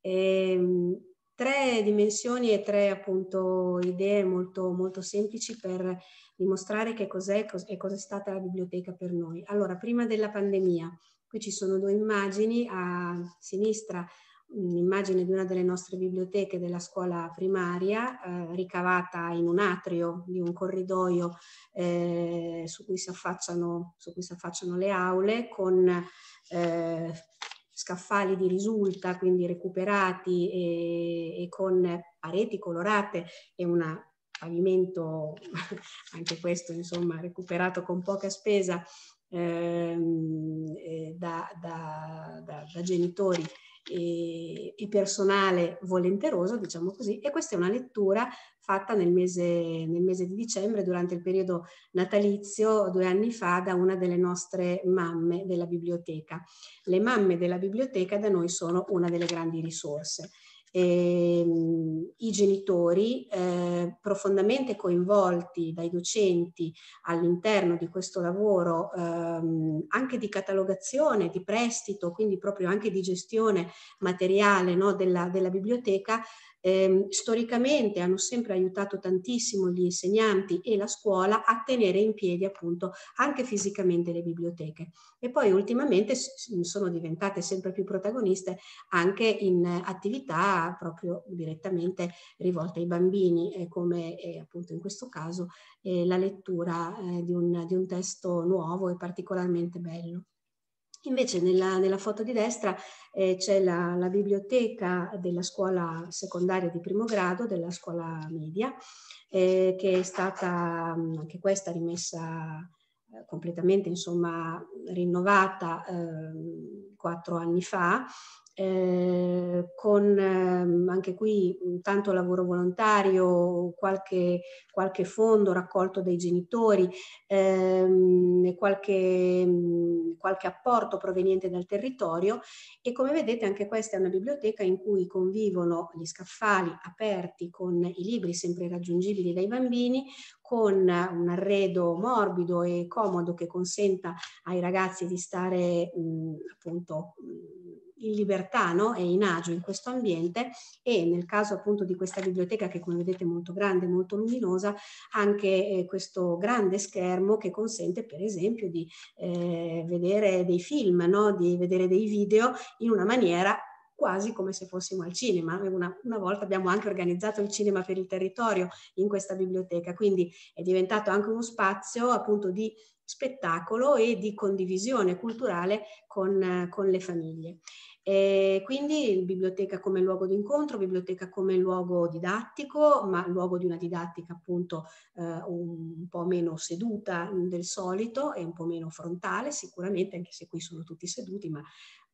E, ehm, tre dimensioni e tre appunto idee molto, molto semplici per dimostrare che cos'è e cos'è stata la biblioteca per noi. Allora, prima della pandemia, qui ci sono due immagini, a sinistra un'immagine di una delle nostre biblioteche della scuola primaria eh, ricavata in un atrio di un corridoio eh, su, cui si affacciano, su cui si affacciano le aule con eh, scaffali di risulta, quindi recuperati e, e con pareti colorate e un pavimento, anche questo insomma recuperato con poca spesa, ehm, eh, da, da, da, da, genitori e, e personale volenteroso, diciamo così, e questa è una lettura fatta nel mese, nel mese, di dicembre durante il periodo natalizio due anni fa da una delle nostre mamme della biblioteca. Le mamme della biblioteca da noi sono una delle grandi risorse ehm, i genitori eh, profondamente coinvolti dai docenti all'interno di questo lavoro ehm, anche di catalogazione, di prestito, quindi proprio anche di gestione materiale no, della, della biblioteca, eh, storicamente hanno sempre aiutato tantissimo gli insegnanti e la scuola a tenere in piedi appunto anche fisicamente le biblioteche e poi ultimamente sono diventate sempre più protagoniste anche in attività proprio direttamente rivolte ai bambini eh, come eh, appunto in questo caso eh, la lettura eh, di un, di un testo nuovo e particolarmente bello. Invece nella, nella, foto di destra eh, c'è la, la, biblioteca della scuola secondaria di primo grado, della scuola media, eh, che è stata mm, anche questa rimessa eh, completamente, insomma, rinnovata ehm, quattro anni fa eh, con ehm, anche qui tanto lavoro volontario, qualche, qualche fondo raccolto dai genitori, ehm, qualche, qualche apporto proveniente dal territorio e come vedete anche questa è una biblioteca in cui convivono gli scaffali aperti con i libri sempre raggiungibili dai bambini, con un arredo morbido e comodo che consenta ai ragazzi di stare mh, appunto mh, in libertà no? e in agio in questo ambiente e nel caso appunto di questa biblioteca che come vedete è molto grande, molto luminosa, anche eh, questo grande schermo che consente per esempio di eh, vedere dei film, no? di vedere dei video in una maniera quasi come se fossimo al cinema. Una, una, volta abbiamo anche organizzato il cinema per il territorio in questa biblioteca, quindi è diventato anche uno spazio appunto di spettacolo e di condivisione culturale con, con le famiglie. E quindi biblioteca come luogo di incontro, biblioteca come luogo didattico, ma luogo di una didattica appunto eh, un po' meno seduta del solito e un po' meno frontale sicuramente, anche se qui sono tutti seduti, ma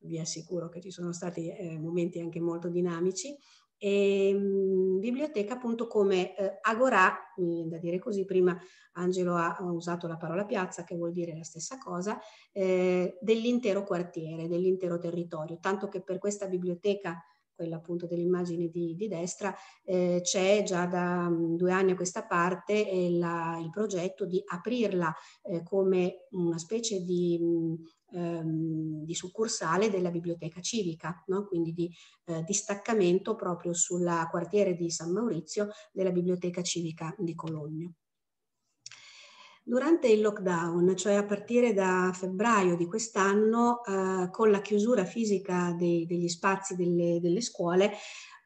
vi assicuro che ci sono stati eh, momenti anche molto dinamici. E, ehm, mh, biblioteca appunto come eh, agorà, eh, da dire così, prima Angelo ha, ha, usato la parola piazza che vuol dire la stessa cosa, eh, dell'intero quartiere, dell'intero territorio, tanto che per questa biblioteca quella appunto dell'immagine di, di destra, eh, c'è già da mh, mm, due anni a questa parte eh, la, il progetto di aprirla eh, come una specie di, mh, mm, ehm, di, succursale della biblioteca civica, no? quindi di eh, distaccamento proprio sul quartiere di San Maurizio della biblioteca civica di Cologno. Durante il lockdown, cioè a partire da febbraio di quest'anno, eh, con la chiusura fisica dei, degli spazi delle, delle scuole,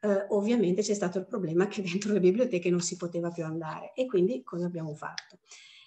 eh, ovviamente c'è stato il problema che dentro le biblioteche non si poteva più andare e quindi cosa abbiamo fatto?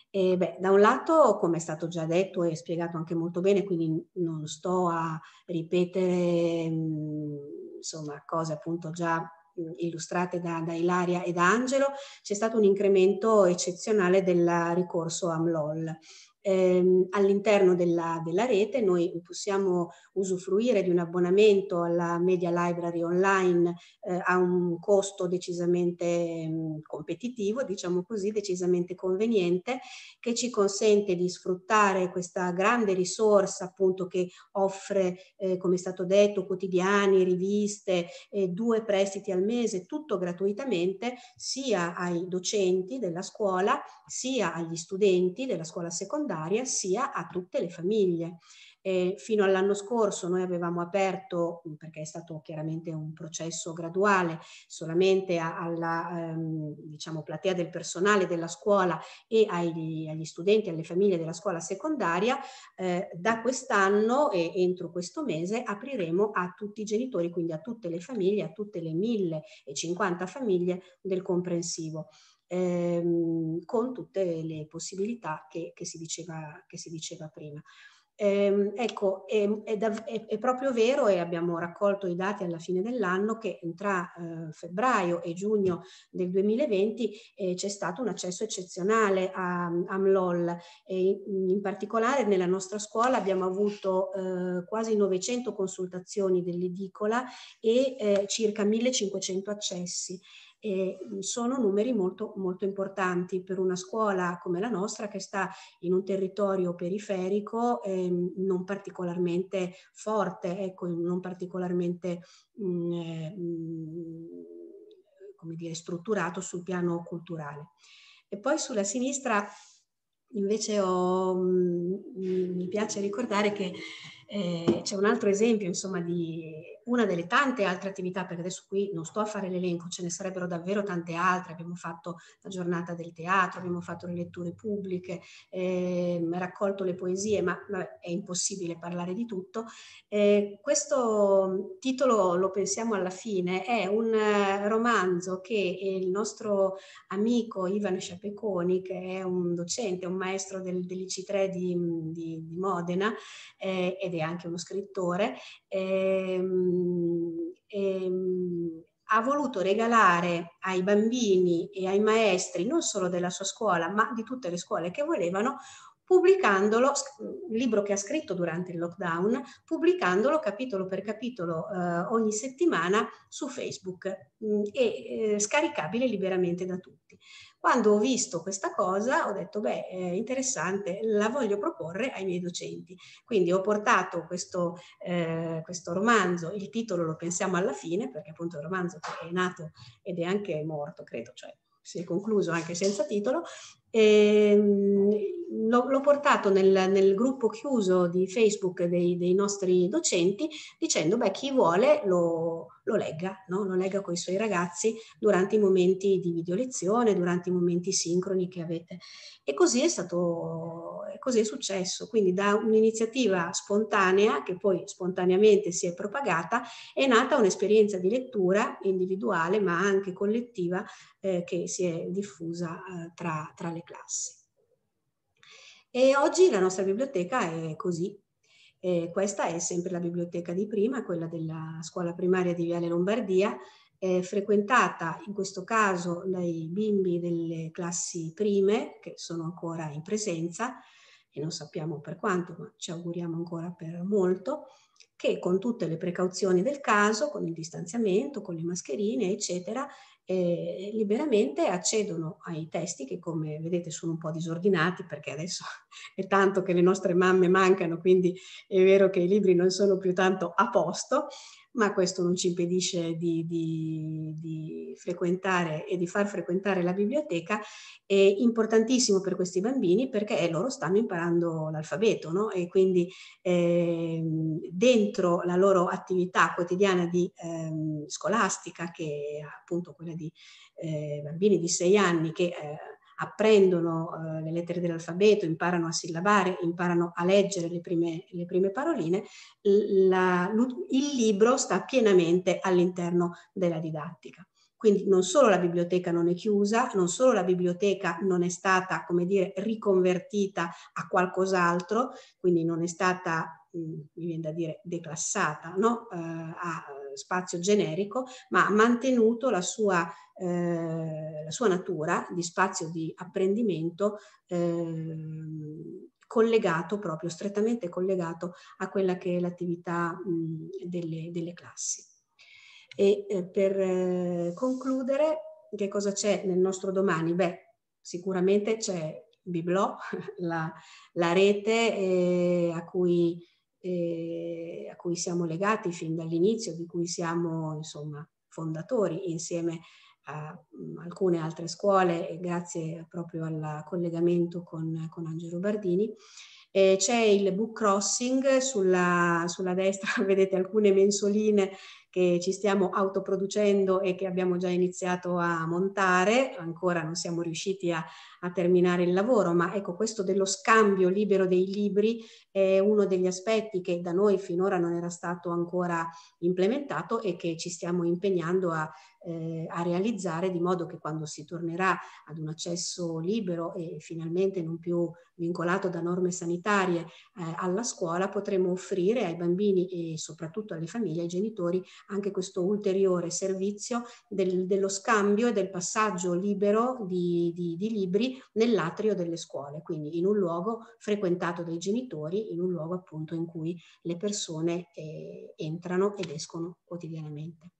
Eh, beh, da un lato, come è stato già detto e spiegato anche molto bene, quindi non sto a ripetere mh, mm, insomma, cose appunto già illustrate da, da Ilaria e da Angelo, c'è stato un incremento eccezionale del ricorso a MLOL ehm, all'interno della, della, rete noi possiamo usufruire di un abbonamento alla Media Library online eh, a un costo decisamente mh, mm, competitivo, diciamo così, decisamente conveniente, che ci consente di sfruttare questa grande risorsa appunto che offre, eh, come è stato detto, quotidiani, riviste, eh, due prestiti al mese, tutto gratuitamente, sia ai docenti della scuola, sia agli studenti della scuola secondaria, secondaria sia a tutte le famiglie. Eh, fino all'anno scorso noi avevamo aperto, perché è stato chiaramente un processo graduale, solamente alla ehm, diciamo, platea del personale della scuola e agli, agli studenti, alle famiglie della scuola secondaria, eh, da quest'anno e entro questo mese apriremo a tutti i genitori, quindi a tutte le famiglie, a tutte le 1050 famiglie del comprensivo ehm, con tutte le possibilità che, che, si, diceva, che si diceva prima. Eh, ecco, è, è, è, è, proprio vero e abbiamo raccolto i dati alla fine dell'anno che tra eh, febbraio e giugno del 2020 eh, c'è stato un accesso eccezionale a, a MLOL. E in, in, particolare nella nostra scuola abbiamo avuto eh, quasi 900 consultazioni dell'edicola e eh, circa 1500 accessi e sono numeri molto, molto importanti per una scuola come la nostra che sta in un territorio periferico eh, non particolarmente forte, ecco, non particolarmente... Mh, eh, mh, come dire, strutturato sul piano culturale. E poi sulla sinistra invece ho, mi piace ricordare che eh, c'è un altro esempio insomma, di una delle tante altre attività, perché adesso qui non sto a fare l'elenco, ce ne sarebbero davvero tante altre, abbiamo fatto la giornata del teatro, abbiamo fatto le letture pubbliche, ehm, raccolto le poesie, ma, ma, è impossibile parlare di tutto. Eh, questo titolo, lo pensiamo alla fine, è un eh, romanzo che il nostro amico Ivan Sciapeconi, che è un docente, un maestro del, dell'IC3 di, di, di Modena eh, ed è anche uno scrittore, ehm, e, ehm, ehm, ha voluto regalare ai bambini e ai maestri, non solo della sua scuola, ma di tutte le scuole che volevano, pubblicandolo, libro che ha scritto durante il lockdown, pubblicandolo capitolo per capitolo eh, ogni settimana su Facebook mh, mm, e eh, scaricabile liberamente da tutti. Quando ho visto questa cosa ho detto, beh, interessante, la voglio proporre ai miei docenti. Quindi ho portato questo, eh, questo romanzo, il titolo lo pensiamo alla fine, perché appunto è un romanzo che è nato ed è anche morto, credo, cioè si è concluso anche senza titolo, ehm, l'ho, portato nel, nel, gruppo chiuso di Facebook dei, dei nostri docenti dicendo, beh, chi vuole lo, lo legga, no? lo legga con i suoi ragazzi durante i momenti di videolezione, durante i momenti sincroni che avete. E così è stato, così è successo. Quindi da un'iniziativa spontanea, che poi spontaneamente si è propagata, è nata un'esperienza di lettura individuale ma anche collettiva eh, che si è diffusa eh, tra, tra le classi. E oggi la nostra biblioteca è così, e questa è sempre la biblioteca di prima, quella della scuola primaria di Viale Lombardia, eh, frequentata in questo caso dai bimbi delle classi prime che sono ancora in presenza e non sappiamo per quanto, ma ci auguriamo ancora per molto, che con tutte le precauzioni del caso, con il distanziamento, con le mascherine, eccetera, eh, liberamente accedono ai testi che come vedete sono un po' disordinati perché adesso è tanto che le nostre mamme mancano, quindi è vero che i libri non sono più tanto a posto, ma questo non ci impedisce di, di, di, frequentare e di far frequentare la biblioteca, è importantissimo per questi bambini perché eh, loro stanno imparando l'alfabeto no? e quindi eh, dentro la loro attività quotidiana di, eh, scolastica, che è appunto quella di eh, bambini di sei anni che eh, apprendono eh, le lettere dell'alfabeto, imparano a sillabare, imparano a leggere le prime, le prime paroline, la, il libro sta pienamente all'interno della didattica. Quindi non solo la biblioteca non è chiusa, non solo la biblioteca non è stata, come dire, riconvertita a qualcos'altro, quindi non è stata, mh, mi viene da dire, declassata no? eh, a spazio generico, ma ha mantenuto la sua, eh, la sua natura di spazio di apprendimento eh, collegato proprio, strettamente collegato a quella che è l'attività delle, delle, classi. E eh, per eh, concludere, che cosa c'è nel nostro domani? Beh, sicuramente c'è Biblò, la, la rete eh, a cui eh, a cui siamo legati fin dall'inizio, di cui siamo insomma fondatori insieme a mm, alcune altre scuole e grazie proprio al collegamento con, con Angelo Bardini. Eh, c'è il book crossing sulla, sulla destra, vedete alcune mensoline che ci stiamo autoproducendo e che abbiamo già iniziato a montare, ancora non siamo riusciti a, a terminare il lavoro, ma ecco questo dello scambio libero dei libri è uno degli aspetti che da noi finora non era stato ancora implementato e che ci stiamo impegnando a eh, a realizzare di modo che quando si tornerà ad un accesso libero e finalmente non più vincolato da norme sanitarie eh, alla scuola potremo offrire ai bambini e soprattutto alle famiglie, ai genitori anche questo ulteriore servizio del, dello scambio e del passaggio libero di, di, di libri nell'atrio delle scuole, quindi in un luogo frequentato dai genitori, in un luogo appunto in cui le persone eh, entrano ed escono quotidianamente.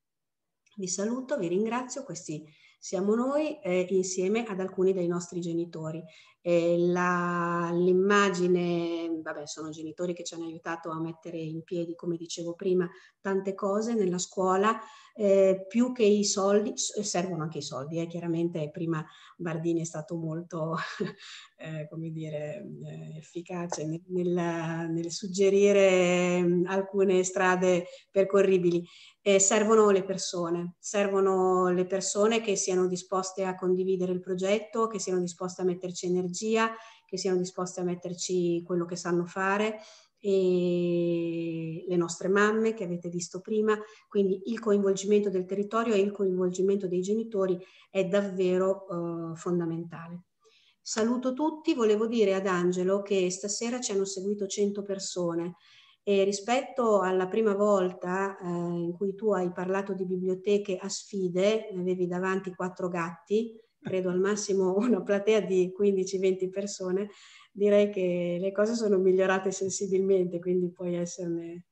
Vi saluto, vi ringrazio, questi siamo noi eh, insieme ad alcuni dei nostri genitori. Eh, l'immagine vabbè, sono genitori che ci hanno aiutato a mettere in piedi, come dicevo prima, tante cose nella scuola, eh, più che i soldi, servono anche i soldi, eh, chiaramente prima Bardini è stato molto, eh, come dire, eh, efficace nel, nel, nel suggerire ehm, alcune strade percorribili, eh, servono le persone, servono le persone che siano disposte a condividere il progetto, che siano disposte a metterci energia che siano disposte a metterci quello che sanno fare, e le nostre mamme che avete visto prima, quindi il coinvolgimento del territorio e il coinvolgimento dei genitori è davvero eh, fondamentale. Saluto tutti, volevo dire ad Angelo che stasera ci hanno seguito 100 persone e rispetto alla prima volta eh, in cui tu hai parlato di biblioteche a sfide, avevi davanti quattro gatti, credo al massimo una platea di 15-20 persone, direi che le cose sono migliorate sensibilmente, quindi puoi esserne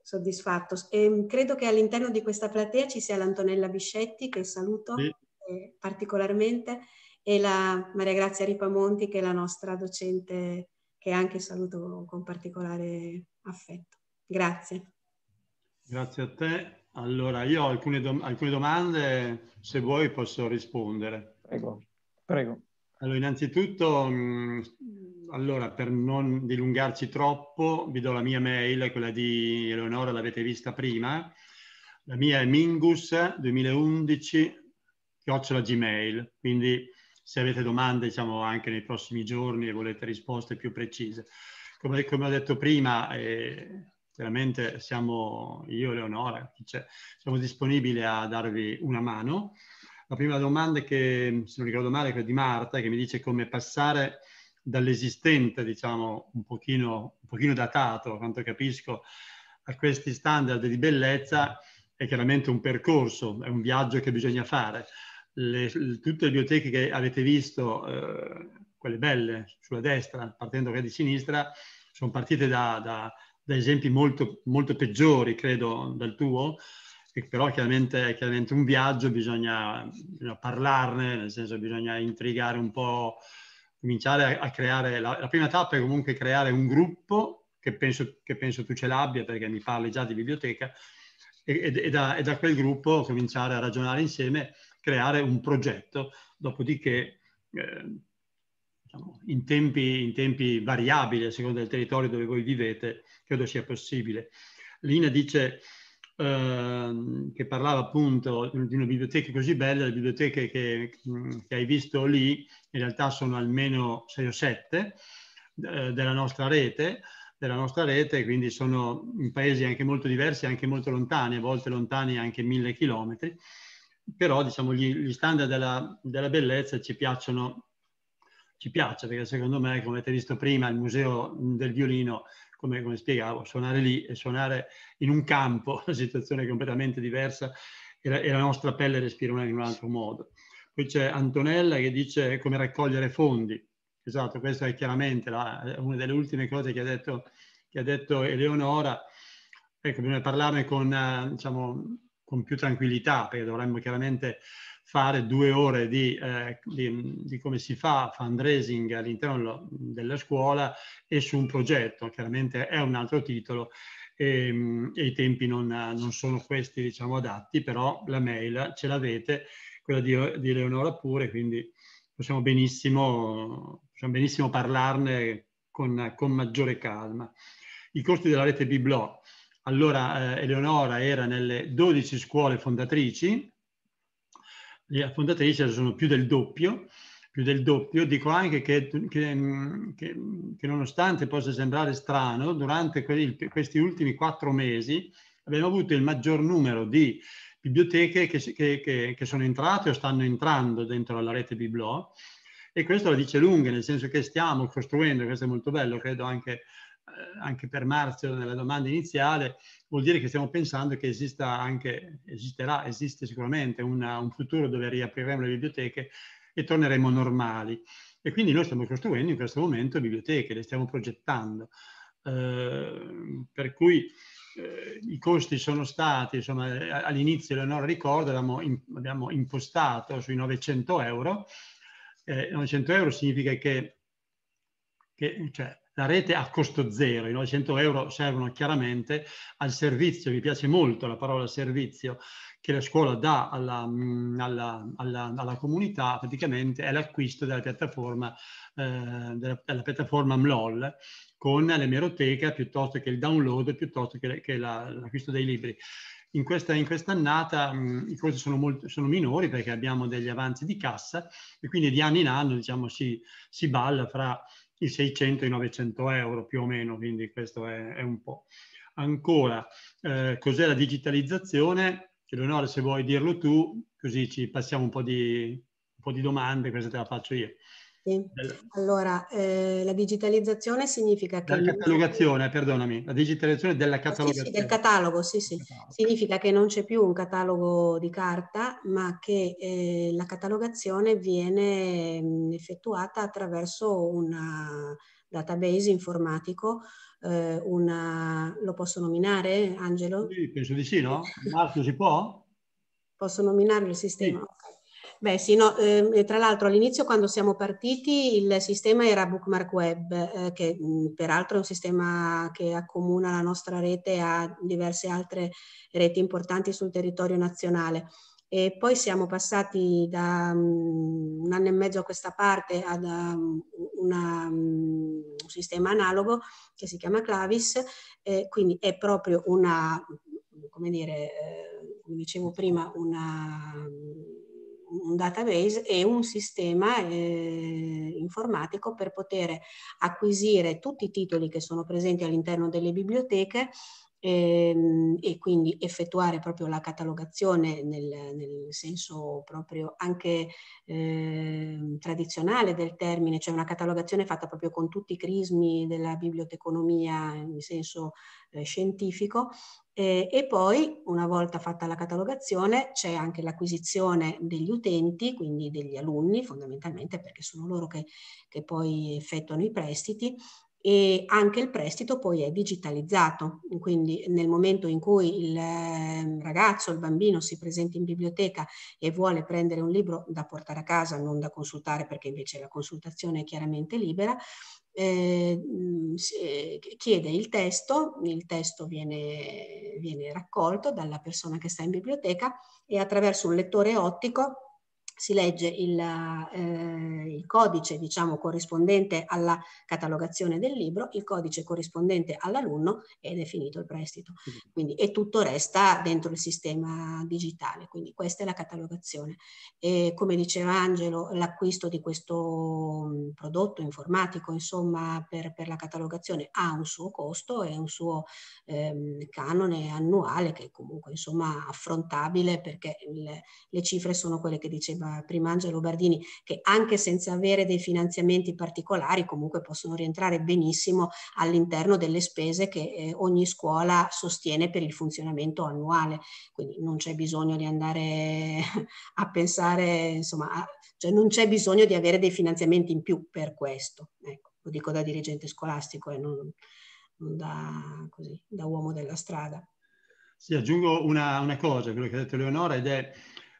soddisfatto. E ehm, credo che all'interno di questa platea ci sia l'Antonella Biscetti, che saluto sì. Eh, particolarmente, e la Maria Grazia Ripamonti, che è la nostra docente, che anche saluto con particolare affetto. Grazie. Grazie a te. Allora, io ho alcune, dom alcune domande, se vuoi posso rispondere. Prego, prego. Allora, innanzitutto, mm, allora, per non dilungarci troppo, vi do la mia mail, quella di Eleonora, l'avete vista prima. La mia è mingus2011 chiocciola gmail, quindi se avete domande, diciamo, anche nei prossimi giorni e volete risposte più precise. Come, come ho detto prima, eh, chiaramente siamo io, e Eleonora, cioè, siamo disponibili a darvi una mano. La prima domanda è che, se non ricordo male, è di Marta, che mi dice come passare dall'esistente, diciamo, un pochino, un pochino datato, quanto capisco, a questi standard di bellezza è chiaramente un percorso, è un viaggio che bisogna fare. Le, tutte le biblioteche che avete visto, eh, quelle belle, sulla destra, partendo anche di sinistra, sono partite da, da, da esempi molto, molto peggiori, credo, dal tuo, però chiaramente è chiaramente un viaggio, bisogna, bisogna, parlarne, nel senso bisogna intrigare un po', cominciare a, a creare, la, la, prima tappa è comunque creare un gruppo, che penso, che penso tu ce l'abbia perché mi parli già di biblioteca, e, e, da, e da quel gruppo cominciare a ragionare insieme, creare un progetto, dopodiché... Eh, diciamo, in tempi, in tempi, variabili a seconda del territorio dove voi vivete, credo sia possibile. Lina dice Ehm, che parlava appunto di una biblioteca così bella, le biblioteche che, che hai visto lì in realtà sono almeno 6 o 7 eh, della nostra rete, della nostra rete, quindi sono in paesi anche molto diversi, anche molto lontani, a volte lontani anche mille chilometri, però diciamo gli, gli standard della, della, bellezza ci piacciono, ci piace perché secondo me, come avete visto prima, il museo del violino come, come spiegavo, suonare lì e suonare in un campo, una situazione completamente diversa, e la, e la nostra pelle respira in un altro modo. Poi c'è Antonella che dice come raccogliere fondi. Esatto, questa è chiaramente la, una delle ultime cose che ha detto, che ha detto Eleonora. Ecco, bisogna parlarne con, eh, diciamo, con più tranquillità, perché dovremmo chiaramente fare due ore di, eh, di, di, come si fa fundraising all'interno della scuola e su un progetto, chiaramente è un altro titolo e, ehm, e i tempi non, non, sono questi diciamo adatti, però la mail ce l'avete, quella di, di Leonora pure, quindi possiamo benissimo, possiamo benissimo parlarne con, con, maggiore calma. I costi della rete Biblò. Allora eh, Eleonora era nelle 12 scuole fondatrici, le fondatrici sono più del doppio, più del doppio. Dico anche che, che, che, che nonostante possa sembrare strano, durante quelli, questi ultimi quattro mesi abbiamo avuto il maggior numero di biblioteche che, sono entrate o stanno entrando dentro la rete Biblò e questo la dice lunga, nel senso che stiamo costruendo, questo è molto bello, credo anche, eh, anche per Marzio nella domanda iniziale, vuol dire che stiamo pensando che esista anche, esisterà, esiste sicuramente una, un futuro dove riapriremo le biblioteche e torneremo normali. E quindi noi stiamo costruendo in questo momento biblioteche, le stiamo progettando. Eh, per cui eh, i costi sono stati, insomma, all'inizio Eleonora ricorda, in, abbiamo impostato sui 900 euro. Eh, 900 euro significa che, che cioè, la rete a costo zero, i 900 euro servono chiaramente al servizio, mi piace molto la parola servizio, che la scuola dà alla, mm, alla, alla, alla comunità, praticamente è l'acquisto della piattaforma, eh, della, della piattaforma MLOL, con l'emeroteca piuttosto che il download, piuttosto che, che la, l'acquisto dei libri. In, questa, in quest'annata mm, i costi sono, molto, sono minori perché abbiamo degli avanzi di cassa e quindi di anno in anno diciamo, si, si balla fra i 600 i 900 euro più o meno, quindi questo è, è un po'. Ancora, eh, cos'è la digitalizzazione? Eleonora, se vuoi dirlo tu, così ci passiamo un po' di, un po di domande, questa te la faccio io. Sì. Allora, eh, la digitalizzazione significa che... La catalogazione, il... perdonami, la digitalizzazione della catalogazione. Ah, sì, sì, del catalogo, sì, sì. Catalogo. Significa che non c'è più un catalogo di carta, ma che eh, la catalogazione viene effettuata attraverso un database informatico eh, una, lo posso nominare, Angelo? Sì, penso di sì, no? Marco si può? Posso nominare il sistema? Sì. Beh sì, no, eh, tra l'altro all'inizio quando siamo partiti il sistema era Bookmark Web, eh, che mh, mm, peraltro è un sistema che accomuna la nostra rete a diverse altre reti importanti sul territorio nazionale. E poi siamo passati da um, un anno e mezzo a questa parte ad um, una, um, un sistema analogo che si chiama Clavis, eh, quindi è proprio una, come dire, eh, come dicevo prima, una un database e un sistema eh, informatico per poter acquisire tutti i titoli che sono presenti all'interno delle biblioteche ehm, e quindi effettuare proprio la catalogazione nel, nel senso proprio anche eh, tradizionale del termine, cioè una catalogazione fatta proprio con tutti i crismi della biblioteconomia in senso eh, scientifico eh, e poi, una volta fatta la catalogazione, c'è anche l'acquisizione degli utenti, quindi degli alunni fondamentalmente, perché sono loro che, che poi effettuano i prestiti, e anche il prestito poi è digitalizzato, quindi nel momento in cui il ehm, ragazzo, il bambino si presenta in biblioteca e vuole prendere un libro da portare a casa, non da consultare perché invece la consultazione è chiaramente libera, eh, chiede il testo, il testo viene, viene raccolto dalla persona che sta in biblioteca e attraverso un lettore ottico si legge il, eh, il codice diciamo, corrispondente alla catalogazione del libro, il codice corrispondente all'alunno ed è finito il prestito. Mm. Quindi, e tutto resta dentro il sistema digitale, quindi questa è la catalogazione. E come diceva Angelo, l'acquisto di questo mm, prodotto informatico, insomma, per, per la catalogazione ha un suo costo e un suo ehm, canone annuale che è comunque insomma affrontabile perché il, le cifre sono quelle che diceva eh, Primangelo Bardini, che anche senza avere dei finanziamenti particolari comunque possono rientrare benissimo all'interno delle spese che eh, ogni scuola sostiene per il funzionamento annuale. Quindi non c'è bisogno di andare a pensare, insomma, a, cioè non c'è bisogno di avere dei finanziamenti in più per questo. Ecco, lo dico da dirigente scolastico e non, non da, così, da uomo della strada. Sì, aggiungo una, una cosa a quello che ha detto Leonora ed è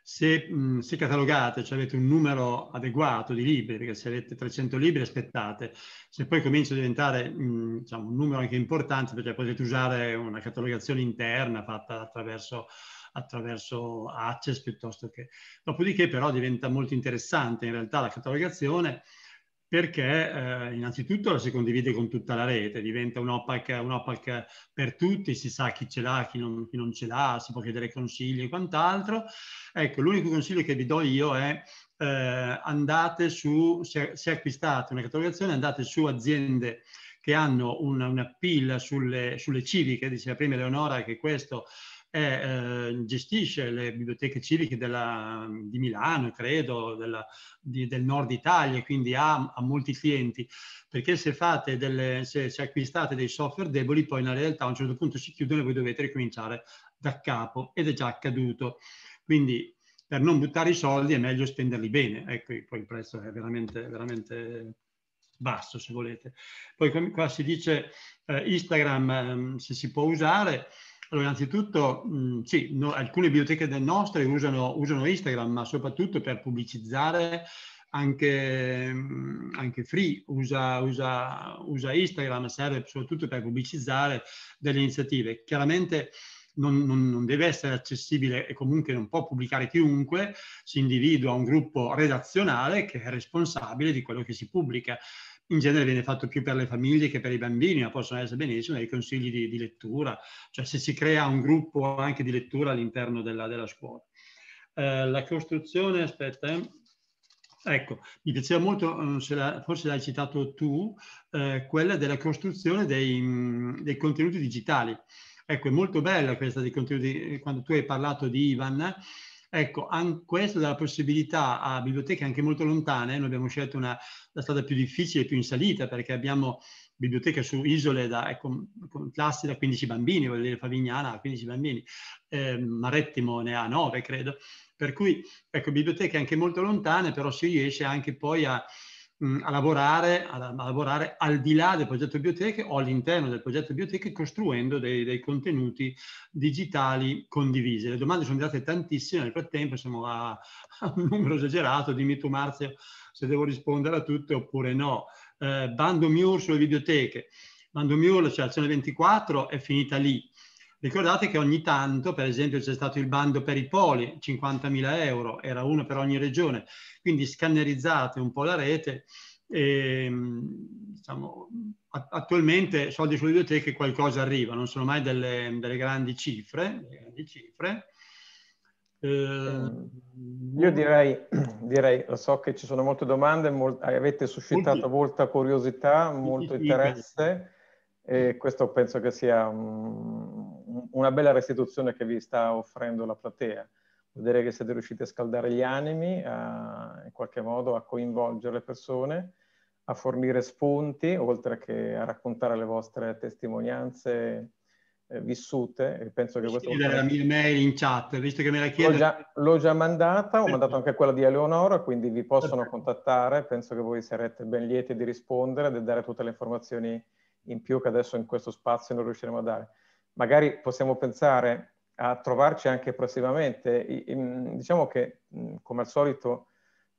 se, mh, mm, se catalogate, cioè avete un numero adeguato di libri, perché se avete 300 libri aspettate, se poi comincia a diventare mh, mm, diciamo, un numero anche importante, perché potete usare una catalogazione interna fatta attraverso attraverso Access piuttosto che... Dopodiché però diventa molto interessante in realtà la catalogazione perché eh, innanzitutto la si condivide con tutta la rete, diventa un OPAC, un OPAC per tutti, si sa chi ce l'ha, chi non, chi non ce l'ha, si può chiedere consigli e quant'altro. Ecco, l'unico consiglio che vi do io è eh, andate su, se, se acquistate una catalogazione, andate su aziende che hanno una, una pilla sulle, sulle civiche, diceva prima Eleonora che questo è, eh, gestisce le biblioteche civiche della, di Milano, credo, della, di, del nord Italia, quindi ha, ha molti clienti, perché se, delle, se, se, acquistate dei software deboli, poi in realtà a un certo punto si chiudono e voi dovete ricominciare da capo ed è già accaduto. Quindi per non buttare i soldi è meglio spenderli bene, ecco, poi il prezzo è veramente, veramente basso se volete. Poi qua si dice eh, Instagram ehm, se si può usare, allora, innanzitutto, mh, mm, sì, no, alcune biblioteche del nostre usano, usano, Instagram, ma soprattutto per pubblicizzare anche, mh, mm, anche Free usa, usa, usa, Instagram, serve soprattutto per pubblicizzare delle iniziative. Chiaramente non, non, non, deve essere accessibile e comunque non può pubblicare chiunque, si individua un gruppo redazionale che è responsabile di quello che si pubblica in genere viene fatto più per le famiglie che per i bambini, ma possono essere benissimo dei consigli di, di lettura, cioè se si crea un gruppo anche di lettura all'interno della, della, scuola. Eh, la costruzione, aspetta, eh. Ecco, mi piaceva molto, eh, la, forse l'hai citato tu, eh, quella della costruzione dei, dei, contenuti digitali. Ecco, è molto bella questa dei contenuti, eh, quando tu hai parlato di Ivan, Ecco, questo dà la possibilità a biblioteche anche molto lontane, noi abbiamo scelto una, la strada più difficile, più in salita, perché abbiamo biblioteche su isole da, ecco, con classi da 15 bambini, voglio dire Favignana ha 15 bambini, eh, Marettimo ne ha 9 credo, per cui ecco, biblioteche anche molto lontane, però si riesce anche poi a mh, a, lavorare, a, a, lavorare, al di là del progetto biblioteche o all'interno del progetto biblioteche costruendo dei, dei, contenuti digitali condivisi. Le domande sono diventate tantissime, nel frattempo siamo a, a un numero esagerato, dimmi tu Marzio se devo rispondere a tutte oppure no. Eh, Bando Mur sulle biblioteche. Bando Mur, cioè Azione 24, è finita lì, Ricordate che ogni tanto, per esempio, c'è stato il bando per i poli, 50.000 euro, era uno per ogni regione, quindi scannerizzate un po' la rete. E, diciamo, attualmente soldi sulle biblioteche qualcosa arriva, non sono mai delle, delle grandi cifre. Delle grandi cifre. Eh, Io direi, direi, so che ci sono molte domande, molt avete suscitato molti, molta curiosità, molto interesse e questo penso che sia un una bella restituzione che vi sta offrendo la platea. Vedere che siete riusciti a scaldare gli animi, a, in qualche modo a coinvolgere le persone, a fornire spunti, oltre che a raccontare le vostre testimonianze eh, vissute. Penso che questo... Dare la mia mail in chat, visto che me la chiedo. L'ho già, l'ho già mandata, ho mandato anche quella di Eleonora, quindi vi possono Perfetto. contattare. Penso che voi sarete ben lieti di rispondere, e di dare tutte le informazioni in più che adesso in questo spazio non riusciremo a dare magari possiamo pensare a trovarci anche prossimamente. Mm, diciamo che, mm, come al solito,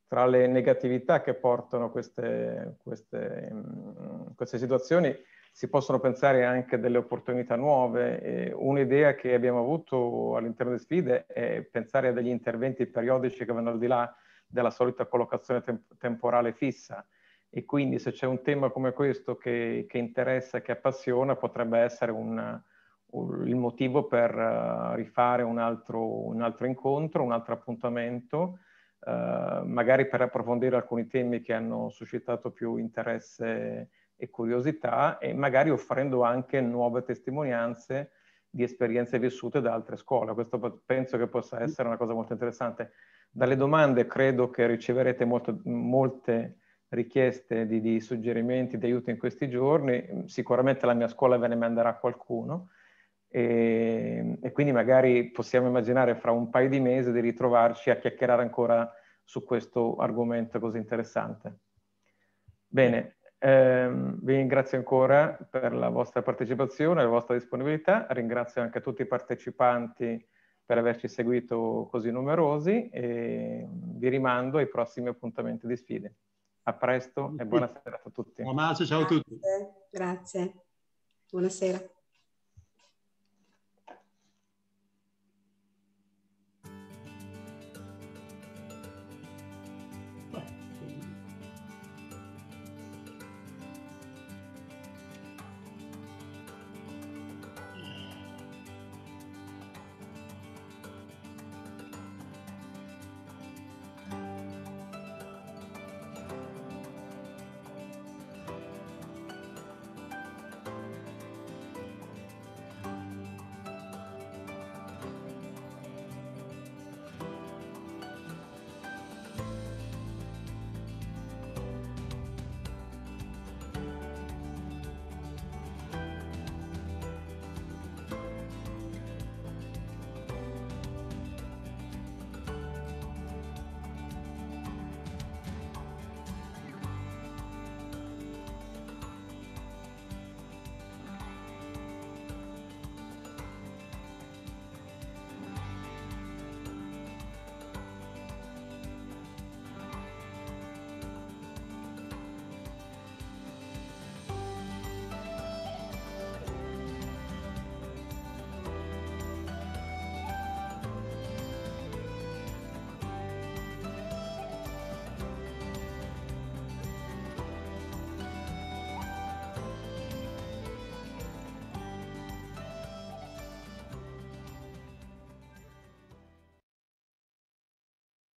tra le negatività che portano queste, queste, mm, queste situazioni si possono pensare anche delle opportunità nuove. un'idea che abbiamo avuto all'interno di sfide è pensare a degli interventi periodici che vanno al di là della solita collocazione temp temporale fissa. E quindi se c'è un tema come questo che, che interessa, che appassiona, potrebbe essere un, il motivo per uh, rifare un altro, un altro, incontro, un altro appuntamento, uh, magari per approfondire alcuni temi che hanno suscitato più interesse e curiosità e magari offrendo anche nuove testimonianze di esperienze vissute da altre scuole. Questo penso che possa mm. essere una cosa molto interessante. Dalle domande credo che riceverete molto, molte richieste di, di suggerimenti, di aiuto in questi giorni. Sicuramente la mia scuola ve ne manderà qualcuno e, ehm, e, quindi magari possiamo immaginare fra un paio di mesi di ritrovarci a chiacchierare ancora su questo argomento così interessante. Bene, ehm, vi ringrazio ancora per la vostra partecipazione e la vostra disponibilità, ringrazio anche tutti i partecipanti per averci seguito così numerosi e vi rimando ai prossimi appuntamenti di sfide. A presto e buonasera a tutti. Buon ciao a tutti. Grazie, Grazie. buonasera.